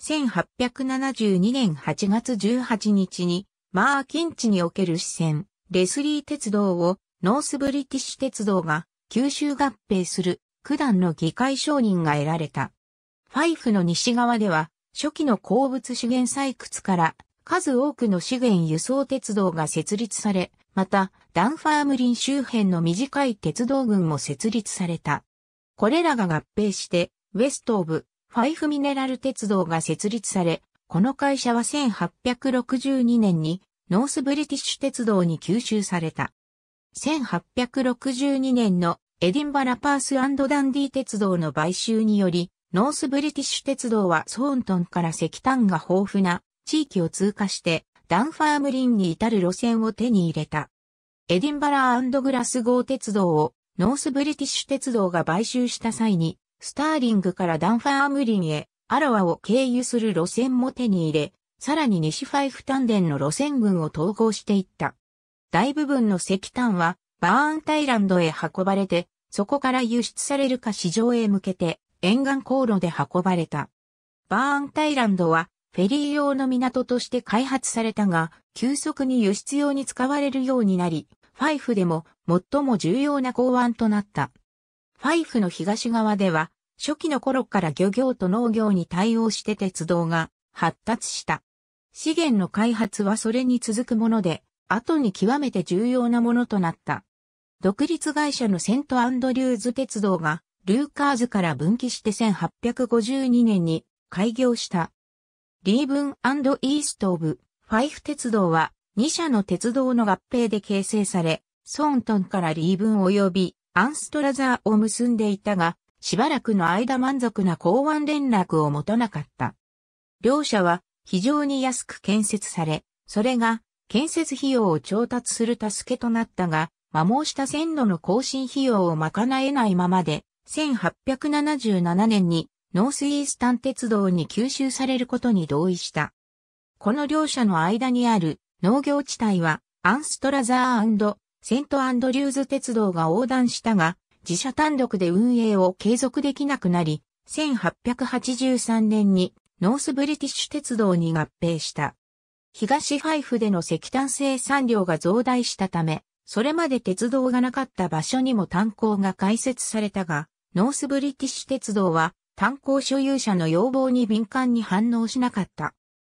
1872年8月18日に、マーキンチにおける支線、レスリー鉄道をノースブリティッシュ鉄道が吸収合併する九段の議会承認が得られた。ファイフの西側では初期の鉱物資源採掘から数多くの資源輸送鉄道が設立され、また、ダンファームリン周辺の短い鉄道群も設立された。これらが合併して、ウェストオブ、ファイフミネラル鉄道が設立され、この会社は1862年にノースブリティッシュ鉄道に吸収された。1862年のエディンバラパースダンディ鉄道の買収により、ノースブリティッシュ鉄道はソーントンから石炭が豊富な地域を通過してダンファームリンに至る路線を手に入れた。エディンバラーグラスゴー鉄道をノースブリティッシュ鉄道が買収した際に、スターリングからダンファームリンへ、アラワを経由する路線も手に入れ、さらに西ファイフ丹田の路線群を統合していった。大部分の石炭はバーンタイランドへ運ばれて、そこから輸出されるか市場へ向けて沿岸航路で運ばれた。バーンタイランドはフェリー用の港として開発されたが、急速に輸出用に使われるようになり、ファイフでも最も重要な港湾となった。ファイフの東側では、初期の頃から漁業と農業に対応して鉄道が発達した。資源の開発はそれに続くもので、後に極めて重要なものとなった。独立会社のセントアンドリューズ鉄道が、ルーカーズから分岐して1852年に開業した。リーブンイースト・オブ・ファイフ鉄道は、2社の鉄道の合併で形成され、ソーントンからリーブン及びアンストラザーを結んでいたが、しばらくの間満足な港湾連絡を持たなかった。両社は非常に安く建設され、それが建設費用を調達する助けとなったが、摩耗した線路の更新費用を賄えないままで、1877年にノースイースタン鉄道に吸収されることに同意した。この両者の間にある農業地帯はアンストラザーセントアンドリューズ鉄道が横断したが、自社単独で運営を継続できなくなり、1883年にノースブリティッシュ鉄道に合併した。東ハイフでの石炭生産量が増大したため、それまで鉄道がなかった場所にも炭鉱が開設されたが、ノースブリティッシュ鉄道は炭鉱所有者の要望に敏感に反応しなかった。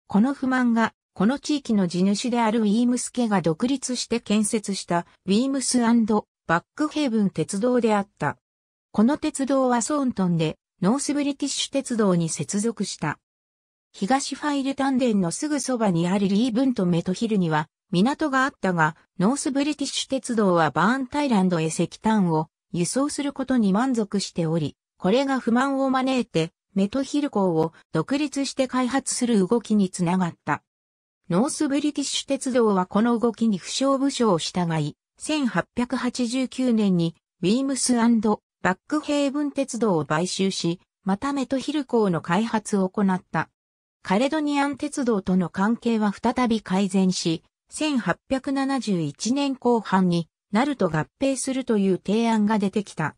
この不満が、この地域の地主であるウィームス家が独立して建設したウィームスバックヘイブン鉄道であった。この鉄道はソーントンでノースブリティッシュ鉄道に接続した。東ファイル丹田のすぐそばにあるリーブンとメトヒルには港があったが、ノースブリティッシュ鉄道はバーンタイランドへ石炭を輸送することに満足しており、これが不満を招いて、メトヒル港を独立して開発する動きにつながった。ノースブリティッシュ鉄道はこの動きに不詳武将を従い、1889年にウィームスバックヘイブン鉄道を買収し、またメトヒル港の開発を行った。カレドニアン鉄道との関係は再び改善し、1871年後半にナルと合併するという提案が出てきた。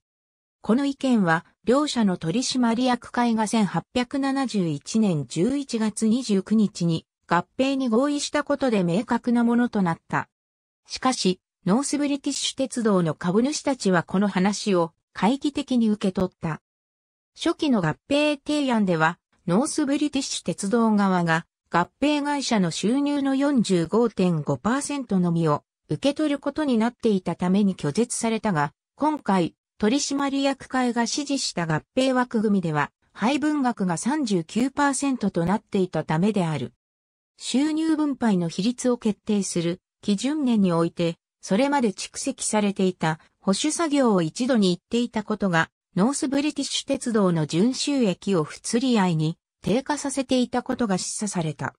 この意見は両社の取締役会が1871年11月29日に合併に合意したことで明確なものとなった。しかし、ノースブリティッシュ鉄道の株主たちはこの話を懐疑的に受け取った。初期の合併提案では、ノースブリティッシュ鉄道側が合併会社の収入の45.5%のみを受け取ることになっていたために拒絶されたが、今回取締役会が指示した合併枠組みでは、配分額が39%となっていたためである。収入分配の比率を決定する基準年において、それまで蓄積されていた保守作業を一度に言っていたことが、ノースブリティッシュ鉄道の純収益を不釣り合いに低下させていたことが示唆された。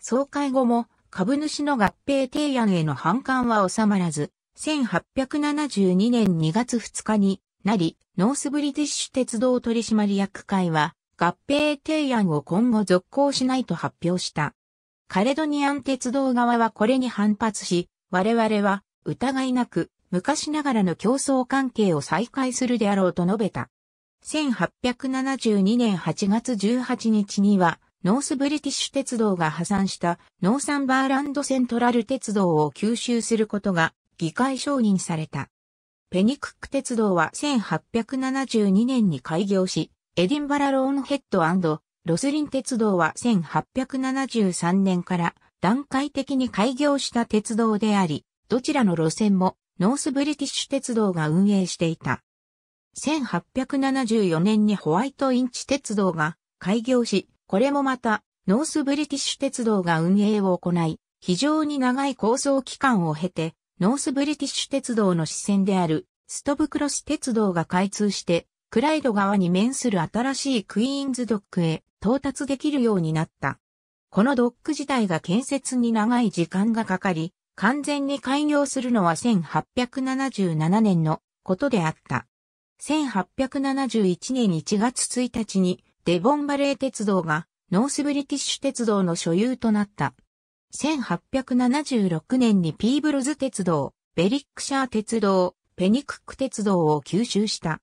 総会後も株主の合併提案への反感は収まらず、1872年2月2日になり、ノースブリティッシュ鉄道取締役会は合併提案を今後続行しないと発表した。カレドニアン鉄道側はこれに反発し、我々は疑いなく昔ながらの競争関係を再開するであろうと述べた。1872年8月18日には、ノースブリティッシュ鉄道が破産したノーサンバーランドセントラル鉄道を吸収することが議会承認された。ペニクック鉄道は1872年に開業し、エディンバラローンヘッドロスリン鉄道は1873年から段階的に開業した鉄道であり、どちらの路線もノースブリティッシュ鉄道が運営していた。1874年にホワイトインチ鉄道が開業し、これもまたノースブリティッシュ鉄道が運営を行い、非常に長い構想期間を経て、ノースブリティッシュ鉄道の支線であるストブクロス鉄道が開通して、クライド川に面する新しいクイーンズドックへ到達できるようになった。このドック自体が建設に長い時間がかかり、完全に開業するのは1877年のことであった。1871年1月1日にデボンバレー鉄道がノースブリティッシュ鉄道の所有となった。1876年にピーブルズ鉄道、ベリックシャー鉄道、ペニクック鉄道を吸収した。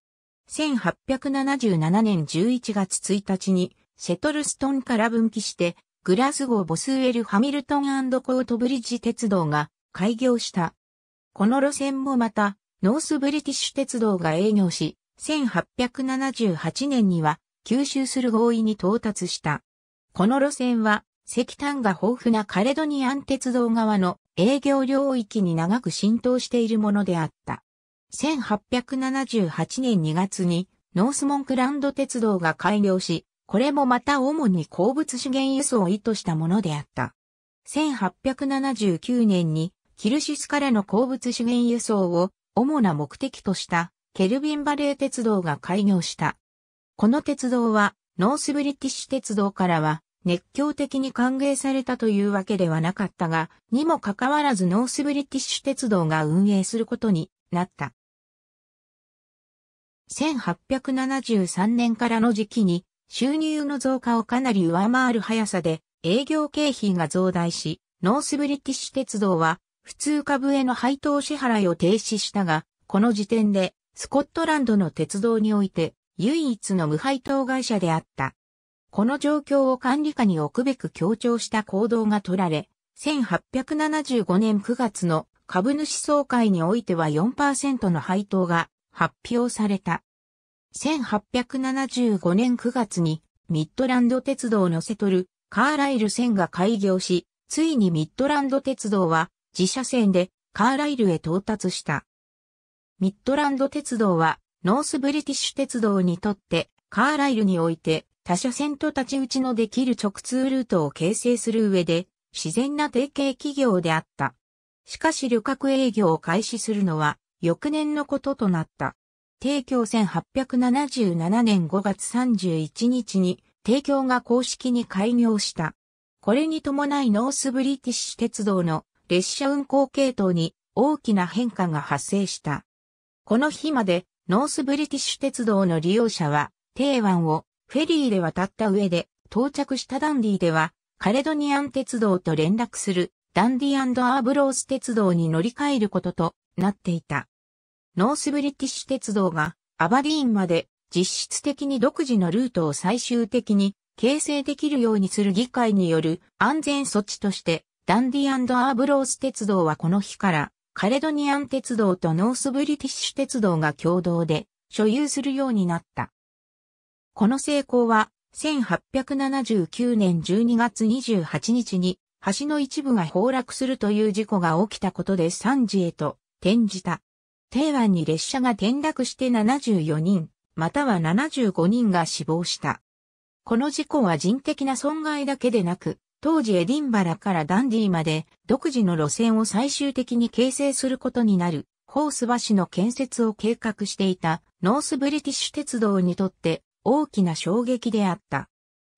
1877年11月1日に、セトルストンから分岐して、グラスゴー・ボスウェル・ハミルトンコートブリッジ鉄道が開業した。この路線もまた、ノースブリティッシュ鉄道が営業し、1878年には吸収する合意に到達した。この路線は石炭が豊富なカレドニアン鉄道側の営業領域に長く浸透しているものであった。1878年2月にノースモンクランド鉄道が開業し、これもまた主に鉱物資源輸送を意図したものであった。1879年にキルシスからの鉱物資源輸送を主な目的としたケルビンバレー鉄道が開業した。この鉄道はノースブリティッシュ鉄道からは熱狂的に歓迎されたというわけではなかったが、にもかかわらずノースブリティッシュ鉄道が運営することになった。1873年からの時期に収入の増加をかなり上回る速さで営業経費が増大し、ノースブリティッシュ鉄道は普通株への配当支払いを停止したが、この時点でスコットランドの鉄道において唯一の無配当会社であった。この状況を管理下に置くべく強調した行動が取られ、1875年9月の株主総会においては4%の配当が発表された。1875年9月にミッドランド鉄道のセトル、カーライル線が開業し、ついにミッドランド鉄道は自社線でカーライルへ到達した。ミッドランド鉄道はノースブリティッシュ鉄道にとってカーライルにおいて他所線と立ち打ちのできる直通ルートを形成する上で、自然な提携企業であった。しかし旅客営業を開始するのは、翌年のこととなった。提供1877年5月31日に、提供が公式に開業した。これに伴いノースブリティッシュ鉄道の列車運行系統に大きな変化が発生した。この日までノースブリティッシュ鉄道の利用者は、定番をフェリーで渡った上で、到着したダンディでは、カレドニアン鉄道と連絡するダンディアーブロース鉄道に乗り換えることとなっていた。ノースブリティッシュ鉄道がアバディーンまで実質的に独自のルートを最終的に形成できるようにする議会による安全措置として、ダンディアーブロース鉄道はこの日からカレドニアン鉄道とノースブリティッシュ鉄道が共同で所有するようになった。この成功は、1879年12月28日に、橋の一部が崩落するという事故が起きたことで3時へと転じた。定湾に列車が転落して74人、または75人が死亡した。この事故は人的な損害だけでなく、当時エディンバラからダンディまで独自の路線を最終的に形成することになる、ホース橋の建設を計画していたノースブリティッシュ鉄道にとって大きな衝撃であった。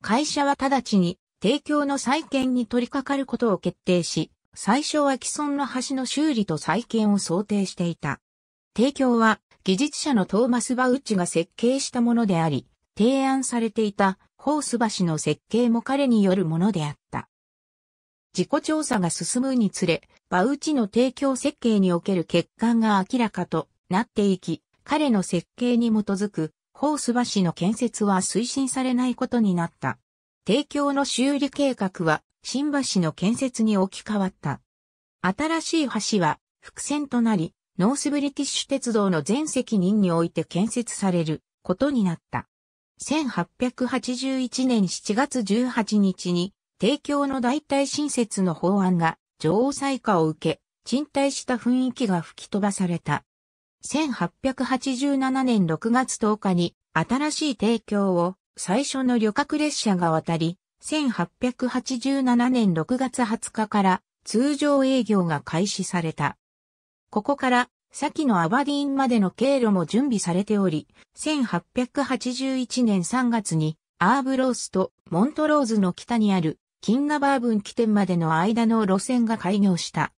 会社は直ちに提供の再建に取り掛かることを決定し、最初は既存の橋の修理と再建を想定していた。提供は技術者のトーマス・バウッチが設計したものであり、提案されていたホース橋の設計も彼によるものであった。事故調査が進むにつれ、バウチの提供設計における欠陥が明らかとなっていき、彼の設計に基づくホース橋の建設は推進されないことになった。提供の修理計画は新橋の建設に置き換わった。新しい橋は伏線となり、ノースブリティッシュ鉄道の全責任において建設されることになった。1881年7月18日に、帝京の代替新設の法案が、女王裁下を受け、賃貸した雰囲気が吹き飛ばされた。1887年6月10日に新しい提供を最初の旅客列車が渡り、1887年6月20日から通常営業が開始された。ここから先のアバディーンまでの経路も準備されており、1881年3月にアーブロースとモントローズの北にあるキンナバーブン起点までの間の路線が開業した。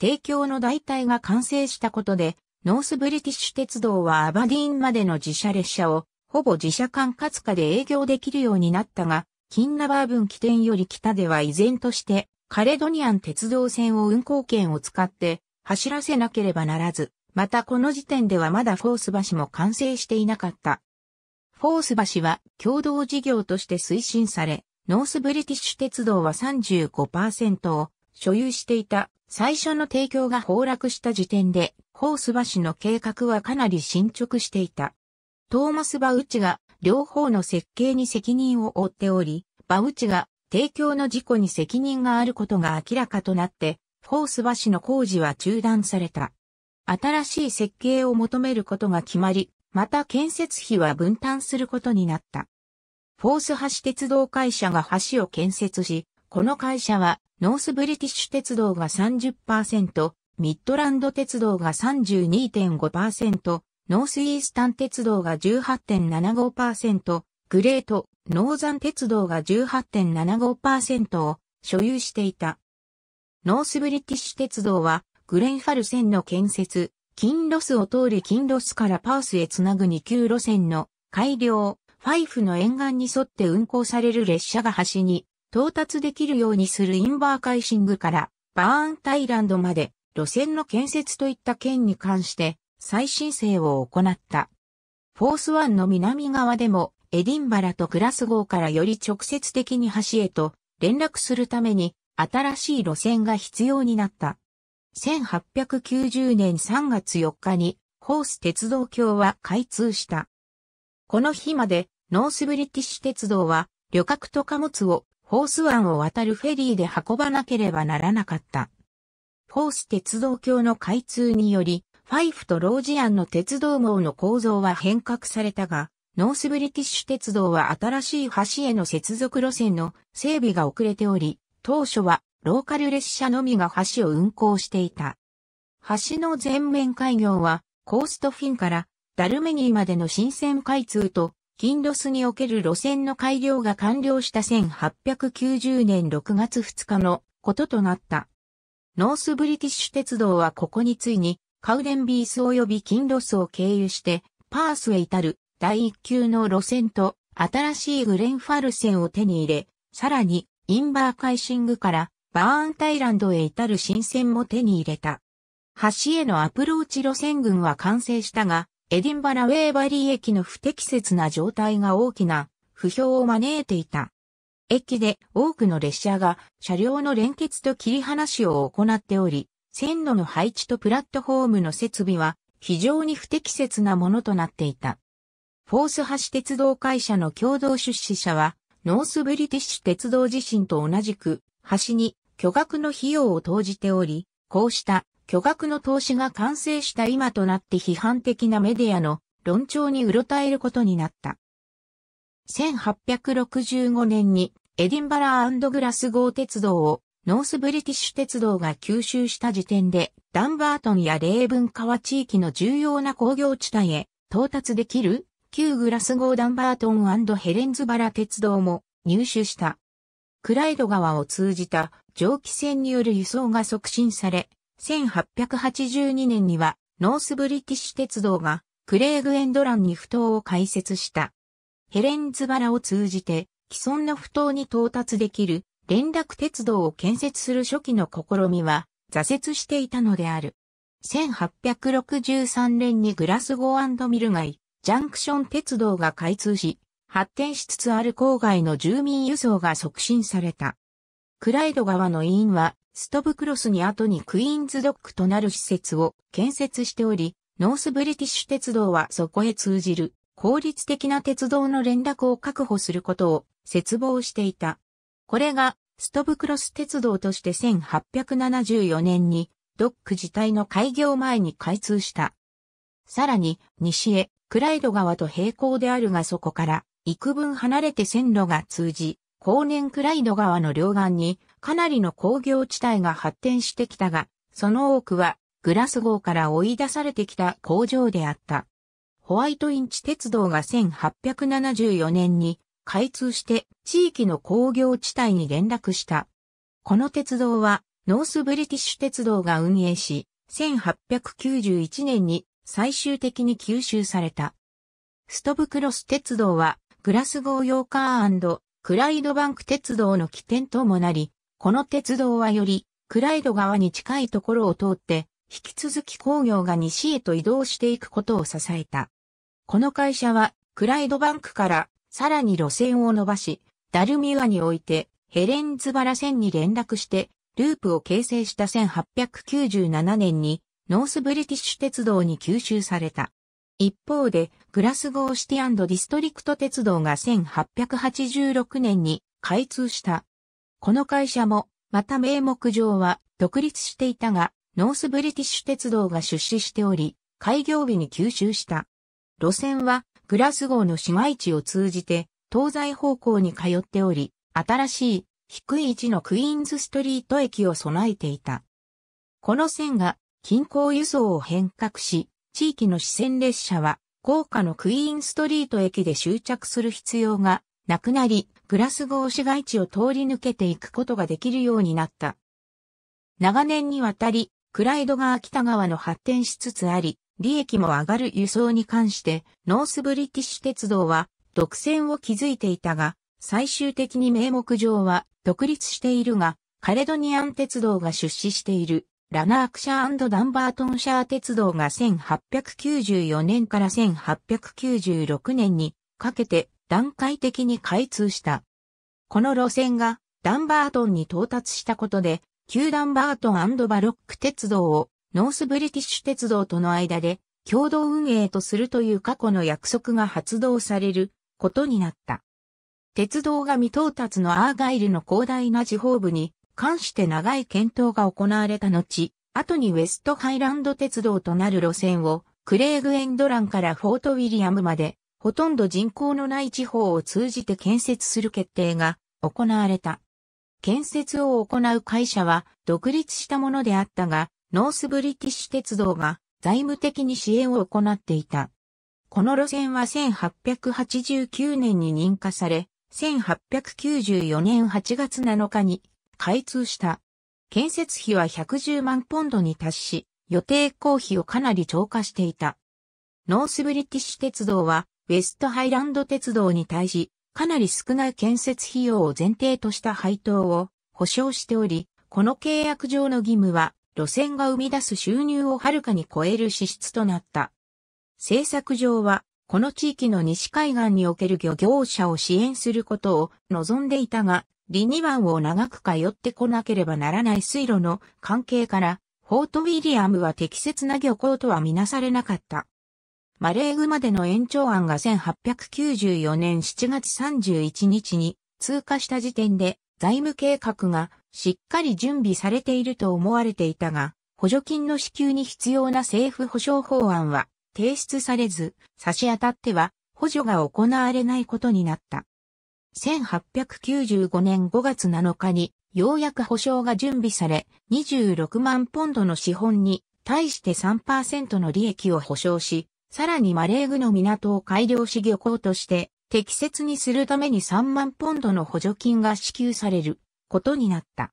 提供の代替が完成したことで、ノースブリティッシュ鉄道はアバディーンまでの自社列車を、ほぼ自社管轄下で営業できるようになったが、キンナバーブン起点より北では依然として、カレドニアン鉄道線を運行券を使って走らせなければならず、またこの時点ではまだフォース橋も完成していなかった。フォース橋は共同事業として推進され、ノースブリティッシュ鉄道は35%を所有していた最初の提供が崩落した時点で、ホース橋の計画はかなり進捗していた。トーマス・バウチが両方の設計に責任を負っており、バウチが提供の事故に責任があることが明らかとなって、ホース橋の工事は中断された。新しい設計を求めることが決まり、また建設費は分担することになった。フォース橋鉄道会社が橋を建設し、この会社はノースブリティッシュ鉄道が30%、ミッドランド鉄道が32.5%、ノースイースタン鉄道が18.75%、グレート、ノーザン鉄道が18.75%を所有していた。ノースブリティッシュ鉄道は、グレンファル線の建設、金ロスを通り金ロスからパースへつなぐ2級路線の改良、ファイフの沿岸に沿って運行される列車が端に到達できるようにするインバーカイシングからバーンタイランドまで路線の建設といった件に関して再申請を行った。フォースワンの南側でもエディンバラとグラスゴーからより直接的に橋へと連絡するために新しい路線が必要になった。1890年3月4日にホース鉄道橋は開通した。この日までノースブリティッシュ鉄道は旅客と貨物をホース湾を渡るフェリーで運ばなければならなかった。ホース鉄道橋の開通により、ファイフとロージアンの鉄道網の構造は変革されたが、ノースブリティッシュ鉄道は新しい橋への接続路線の整備が遅れており、当初はローカル列車のみが橋を運行していた。橋の全面開業は、コーストフィンからダルメニーまでの新線開通と金ロスにおける路線の改良が完了した1890年6月2日のこととなった。ノースブリティッシュ鉄道はここについにカウデンビース及び金ロスを経由してパースへ至る第一級の路線と新しいグレンファル線を手に入れ、さらにインバーカイシングからバーンタイランドへ至る新線も手に入れた。橋へのアプローチ路線群は完成したが、エディンバラ・ウェーバリー駅の不適切な状態が大きな不評を招いていた。駅で多くの列車が車両の連結と切り離しを行っており、線路の配置とプラットフォームの設備は非常に不適切なものとなっていた。フォース橋鉄道会社の共同出資者は、ノースブリティッシュ鉄道地震と同じく、橋に巨額の費用を投じており、こうした巨額の投資が完成した今となって批判的なメディアの論調にうろたえることになった。1865年にエディンバラグラス号鉄道をノースブリティッシュ鉄道が吸収した時点でダンバートンやレーブン川地域の重要な工業地帯へ到達できる旧グラスゴーダンバートンヘレンズバラ鉄道も入手した。クライド川を通じた蒸気船による輸送が促進され、1882年にはノースブリティッシュ鉄道がクレーグ・エンドランに不当を開設した。ヘレンズバラを通じて既存の不当に到達できる連絡鉄道を建設する初期の試みは挫折していたのである。1863年にグラスゴーミル街、ジャンクション鉄道が開通し、発展しつつある郊外の住民輸送が促進された。クライド川の委員はストブクロスに後にクイーンズドックとなる施設を建設しており、ノースブリティッシュ鉄道はそこへ通じる効率的な鉄道の連絡を確保することを切望していた。これがストブクロス鉄道として1874年にドック自体の開業前に開通した。さらに西へクライド川と平行であるがそこから幾分離れて線路が通じ、後年クライド川の両岸にかなりの工業地帯が発展してきたが、その多くはグラスゴーから追い出されてきた工場であった。ホワイトインチ鉄道が1874年に開通して地域の工業地帯に連絡した。この鉄道はノースブリティッシュ鉄道が運営し、1891年に最終的に吸収された。ストブクロス鉄道はグラスゴーヨーカークライドバンク鉄道の起点ともなり、この鉄道はより、クライド川に近いところを通って、引き続き工業が西へと移動していくことを支えた。この会社は、クライドバンクから、さらに路線を伸ばし、ダルミュアにおいて、ヘレンズバラ線に連絡して、ループを形成した1897年に、ノースブリティッシュ鉄道に吸収された。一方で、グラスゴーシティディストリクト鉄道が1886年に開通したこの会社も、また名目上は独立していたが、ノースブリティッシュ鉄道が出資しており、開業日に吸収した。路線は、グラス号の市街地を通じて、東西方向に通っており、新しい、低い位置のクイーンズストリート駅を備えていた。この線が、近郊輸送を変革し、地域の支線列車は、高架のクイーンストリート駅で終着する必要がなくなり、グラスゴー市街地を通り抜けていくことができるようになった。長年にわたり、クライド川北側の発展しつつあり、利益も上がる輸送に関して、ノースブリティッシュ鉄道は独占を築いていたが、最終的に名目上は独立しているが、カレドニアン鉄道が出資している、ラナークシャーダンバートンシャー鉄道が1894年から1896年にかけて段階的に開通した。この路線がダンバートンに到達したことで、旧ダンバートンバロック鉄道をノースブリティッシュ鉄道との間で共同運営とするという過去の約束が発動されることになった。鉄道が未到達のアーガイルの広大な地方部に関して長い検討が行われた後、後にウェストハイランド鉄道となる路線をクレイグ・エンドランからフォート・ウィリアムまでほとんど人口のない地方を通じて建設する決定が行われた。建設を行う会社は独立したものであったが、ノースブリティッシュ鉄道が財務的に支援を行っていた。この路線は1889年に認可され、1894年8月7日に開通した。建設費は110万ポンドに達し、予定工費をかなり超過していた。ノースブリティッシュ鉄道はウェストハイランド鉄道に対し、かなり少ない建設費用を前提とした配当を保証しており、この契約上の義務は、路線が生み出す収入をはるかに超える支出となった。政策上は、この地域の西海岸における漁業者を支援することを望んでいたが、リニンを長く通ってこなければならない水路の関係から、フォートウィリアムは適切な漁港とはみなされなかった。マレーグまでの延長案が1894年7月31日に通過した時点で財務計画がしっかり準備されていると思われていたが、補助金の支給に必要な政府保障法案は提出されず、差し当たっては補助が行われないことになった。1895年5月7日にようやく保証が準備され、26万ポンドの資本に対して3%の利益を保証し、さらにマレーグの港を改良し漁港として適切にするために3万ポンドの補助金が支給されることになった。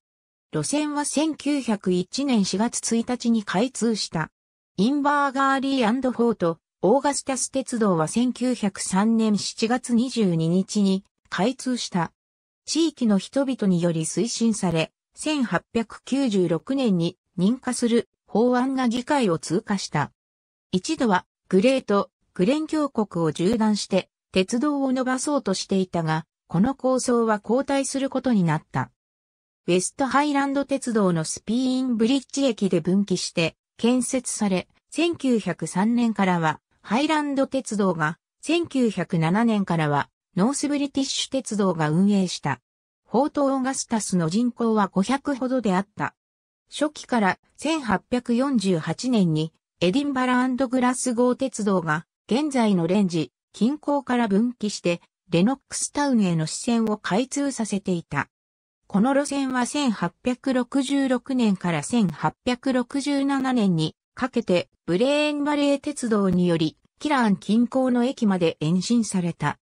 路線は1901年4月1日に開通した。インバーガーリーフォート、オーガスタス鉄道は1903年7月22日に開通した。地域の人々により推進され、1896年に認可する法案が議会を通過した。一度はグレート、グレン峡谷を縦断して鉄道を伸ばそうとしていたが、この構想は後退することになった。ウェストハイランド鉄道のスピーインブリッジ駅で分岐して建設され、1903年からはハイランド鉄道が、1907年からはノースブリティッシュ鉄道が運営した。フォート・オーガスタスの人口は500ほどであった。初期から1848年にエディンバラグラスゴー鉄道が、現在のレンジ、近郊から分岐して、レノックスタウンへの支線を開通させていた。この路線は1866年から1867年にかけてブレーンバレー鉄道によりキラーン近郊の駅まで延伸された。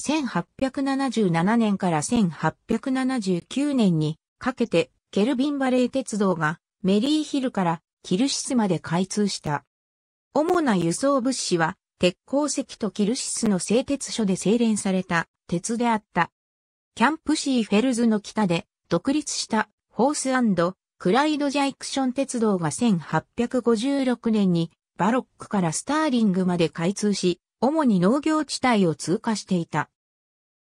1877年から1879年にかけてケルビンバレー鉄道がメリーヒルからキルシスまで開通した。主な輸送物資は、鉄鉱石とキルシスの製鉄所で精錬された鉄であった。キャンプシーフェルズの北で独立したホースクライドジャイクション鉄道が1856年にバロックからスターリングまで開通し、主に農業地帯を通過していた。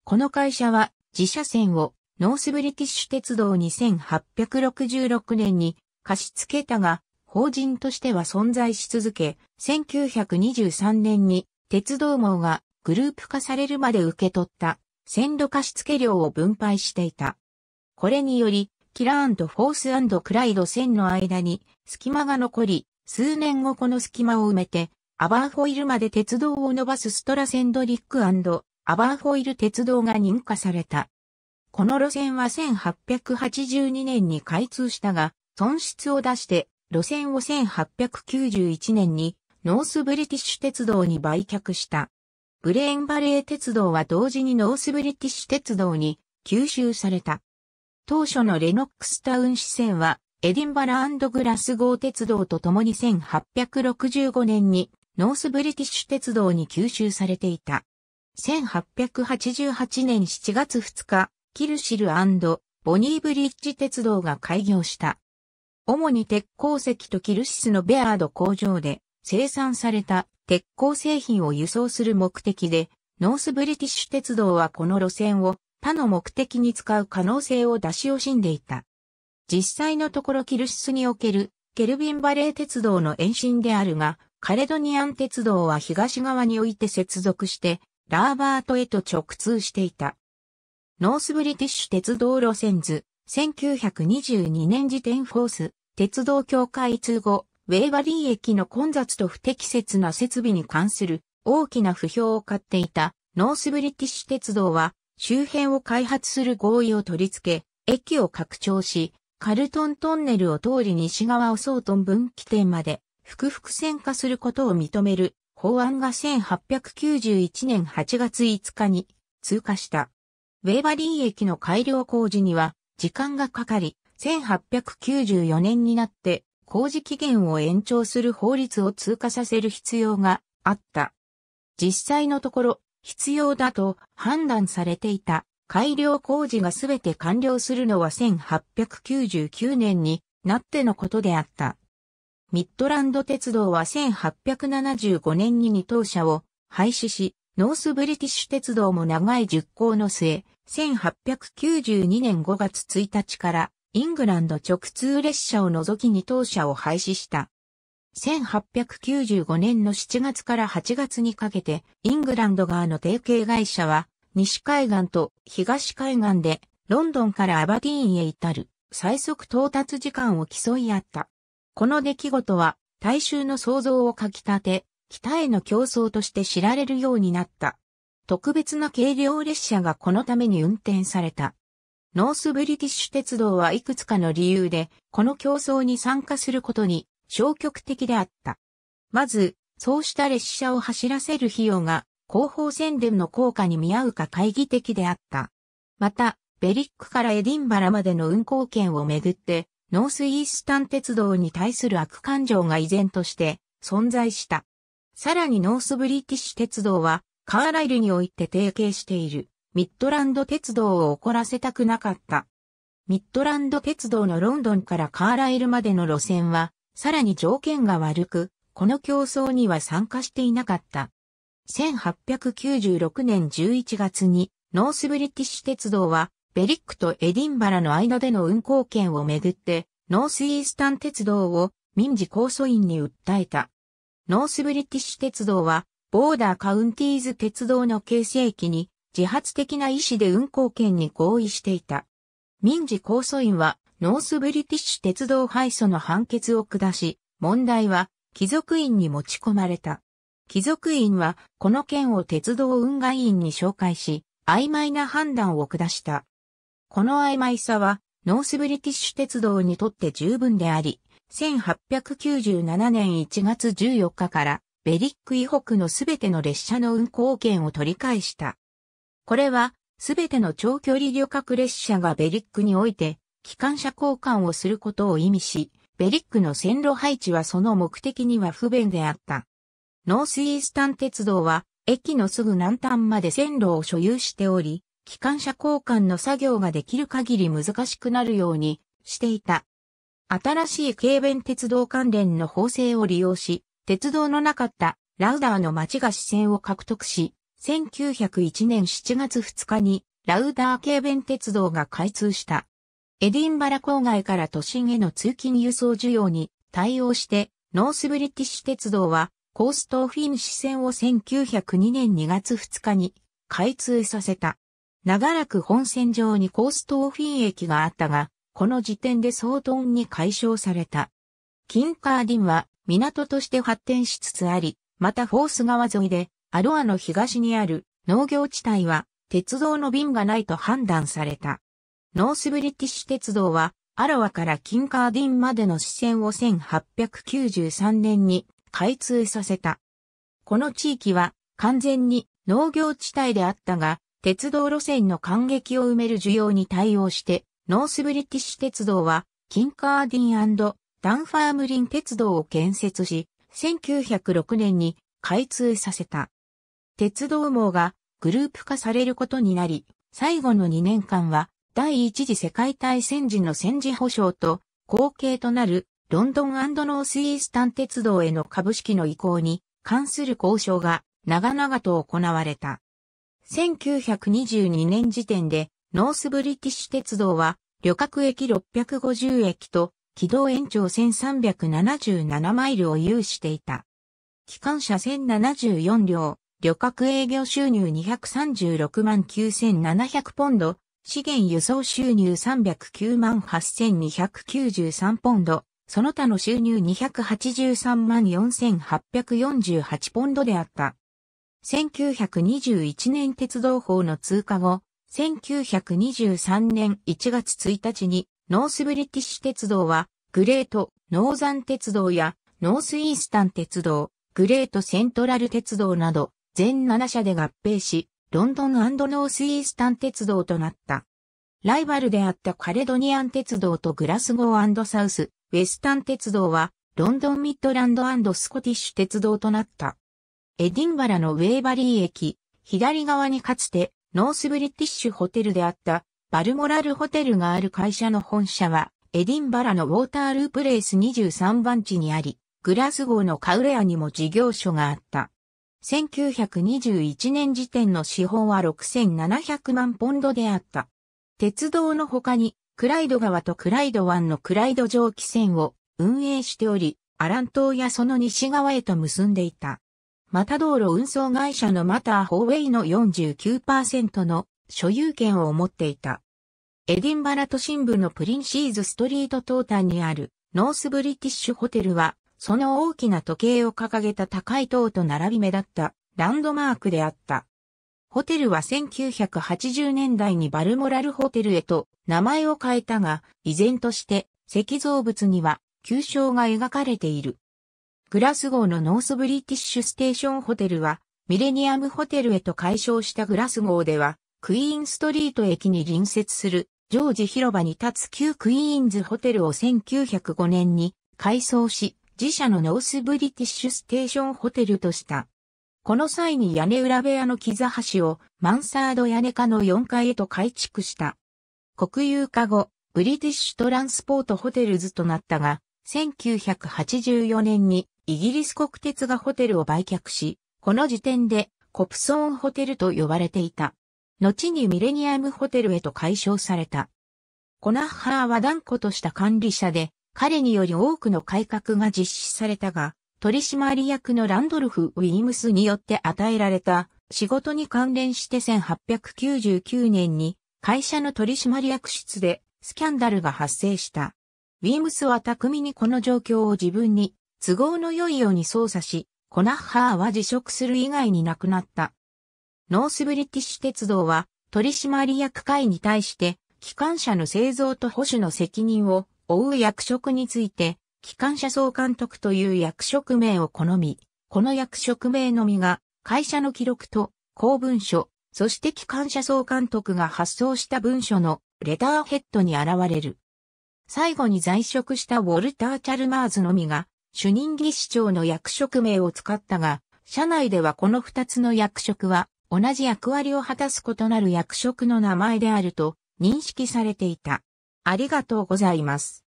この会社は自社線をノースブリティッシュ鉄道に1866年に貸し付けたが、法人としては存在し続け、1923年に鉄道網がグループ化されるまで受け取った線路貸付料を分配していた。これにより、キラーンとフォースクライド線の間に隙間が残り、数年後この隙間を埋めて、アバーホイルまで鉄道を伸ばすストラセンドリックアバーホイル鉄道が認可された。この路線は1882年に開通したが、損失を出して路線を1891年にノースブリティッシュ鉄道に売却した。ブレーンバレー鉄道は同時にノースブリティッシュ鉄道に吸収された。当初のレノックスタウン支線はエディンバラグラス号鉄道と共に1865年にノースブリティッシュ鉄道に吸収されていた。1888年7月2日、キルシルボニーブリッジ鉄道が開業した。主に鉄鉱石とキルシスのベアード工場で生産された鉄鋼製品を輸送する目的で、ノースブリティッシュ鉄道はこの路線を他の目的に使う可能性を出し惜しんでいた。実際のところキルシスにおけるケルビンバレー鉄道の延伸であるが、カレドニアン鉄道は東側において接続して、ラーバートへと直通していた。ノースブリティッシュ鉄道路線図、1922年時点フォース、鉄道協会通後、ウェーバリー駅の混雑と不適切な設備に関する大きな不評を買っていたノースブリティッシュ鉄道は周辺を開発する合意を取り付け、駅を拡張し、カルトントンネルを通り西側をソートン分岐点まで、複々線化することを認める法案が1891年8月5日に通過した。ウェーバリー駅の改良工事には時間がかかり、1894年になって工事期限を延長する法律を通過させる必要があった。実際のところ、必要だと判断されていた改良工事がすべて完了するのは1899年になってのことであった。ミッドランド鉄道は1875年に2等車を廃止し、ノースブリティッシュ鉄道も長い熟行の末、1892年5月1日からイングランド直通列車を除き二等車を廃止した。1895年の7月から8月にかけて、イングランド側の提携会社は、西海岸と東海岸で、ロンドンからアバディーンへ至る、最速到達時間を競い合った。この出来事は、大衆の想像をかきたて、北への競争として知られるようになった。特別な軽量列車がこのために運転された。ノースブリティッシュ鉄道はいくつかの理由で、この競争に参加することに消極的であった。まず、そうした列車を走らせる費用が広報宣伝の効果に見合うか懐疑的であった。また、ベリックからエディンバラまでの運行権をめぐって、ノースイースタン鉄道に対する悪感情が依然として存在した。さらにノースブリティッシュ鉄道はカーライルにおいて提携しているミッドランド鉄道を怒らせたくなかった。ミッドランド鉄道のロンドンからカーライルまでの路線は、さらに条件が悪く、この競争には参加していなかった。1896年11月に、ノースブリティッシュ鉄道は、ベリックとエディンバラの間での運行権をめぐって、ノースイースタン鉄道を民事控訴院に訴えた。ノースブリティッシュ鉄道は、ボーダーカウンティーズ鉄道の形成期に自発的な意思で運行権に合意していた。民事控訴院はノースブリティッシュ鉄道敗訴の判決を下し、問題は貴族院に持ち込まれた。貴族院はこの件を鉄道運河院に紹介し、曖昧な判断を下した。この曖昧さはノースブリティッシュ鉄道にとって十分であり、1897年1月14日からベリック以北のすべての列車の運行権を取り返した。これは、すべての長距離旅客列車がベリックにおいて、機関車交換をすることを意味し、ベリックの線路配置はその目的には不便であった。ノースイースタン鉄道は、駅のすぐ南端まで線路を所有しており、機関車交換の作業ができる限り難しくなるようにしていた。新しい軽便鉄道関連の法制を利用し、鉄道のなかったラウダーの町が視線を獲得し、1901年7月2日にラウダー軽便鉄道が開通した。エディンバラ郊外から都心への通勤輸送需要に対応して、ノースブリティッシュ鉄道はコーストフィン支線を1902年2月2日に開通させた。長らく本線上にコーストフィン駅があったが、この時点で総当に解消された。キンカーディンは港として発展しつつあり、またフォース川沿いで、アロアの東にある農業地帯は、鉄道の便がないと判断された。ノースブリティッシュ鉄道は、アロアからキンカーディンまでの支線を1893年に開通させた。この地域は完全に農業地帯であったが、鉄道路線の感激を埋める需要に対応して、ノースブリティッシュ鉄道は、キンカーディンダンファームリン鉄道を建設し、1906年に開通させた。鉄道網がグループ化されることになり、最後の2年間は第一次世界大戦時の戦時保障と後継となるロンドンノースイースタン鉄道への株式の移行に関する交渉が長々と行われた。1922年時点でノースブリティッシュ鉄道は旅客駅650駅と軌道延長1377マイルを有していた。機関車1074両、旅客営業収入236万9700ポンド、資源輸送収入309万8293ポンド、その他の収入283万4848ポンドであった。1921年鉄道法の通過後、1923年1月1日にノースブリティッシュ鉄道は、グレート、ノーザン鉄道や、ノースイースタン鉄道、グレートセントラル鉄道など、全7社で合併し、ロンドンノースイースタン鉄道となった。ライバルであったカレドニアン鉄道とグラスゴーサウス、ウェスタン鉄道は、ロンドンミッドランドスコティッシュ鉄道となった。エディンバラのウェーバリー駅、左側にかつて、ノースブリティッシュホテルであったバルモラルホテルがある会社の本社は、エディンバラのウォーターループレイス23番地にあり、グラスゴーのカウレアにも事業所があった。1921年時点の資本は6700万ポンドであった。鉄道の他に、クライド川とクライド湾のクライド蒸気船を運営しており、アラン島やその西側へと結んでいた。また道路運送会社のマターホーウェイの49%の所有権を持っていた。エディンバラ都心部のプリンシーズストリート東端にあるノースブリティッシュホテルは、その大きな時計を掲げた高い塔と並び目立ったランドマークであった。ホテルは1980年代にバルモラルホテルへと名前を変えたが、依然として石造物には旧称が描かれている。グラスゴーのノースブリティッシュステーションホテルは、ミレニアムホテルへと改称したグラスゴーでは、クイーンストリート駅に隣接するジョージ広場に立つ旧クイーンズホテルを1905年に改装し、自社のノースブリティッシュステーションホテルとした。この際に屋根裏部屋の木座橋をマンサード屋根下の4階へと改築した。国有化後、ブリティッシュトランスポートホテルズとなったが、1984年にイギリス国鉄がホテルを売却し、この時点でコプソーンホテルと呼ばれていた。後にミレニアムホテルへと改称された。コナッハーは断固とした管理者で、彼により多くの改革が実施されたが、取締役のランドルフ・ウィームスによって与えられた仕事に関連して1899年に会社の取締役室でスキャンダルが発生した。ウィームスは巧みにこの状況を自分に都合の良いように操作し、コナッハーは辞職する以外になくなった。ノースブリティッシュ鉄道は取締役会に対して機関車の製造と保守の責任を負う役職について機関車総監督という役職名を好み、この役職名のみが会社の記録と公文書、そして機関車総監督が発送した文書のレターヘッドに現れる。最後に在職したウォルター・チャルマーズのみが主任技師長の役職名を使ったが、社内ではこの二つの役職は同じ役割を果たす異なる役職の名前であると認識されていた。ありがとうございます。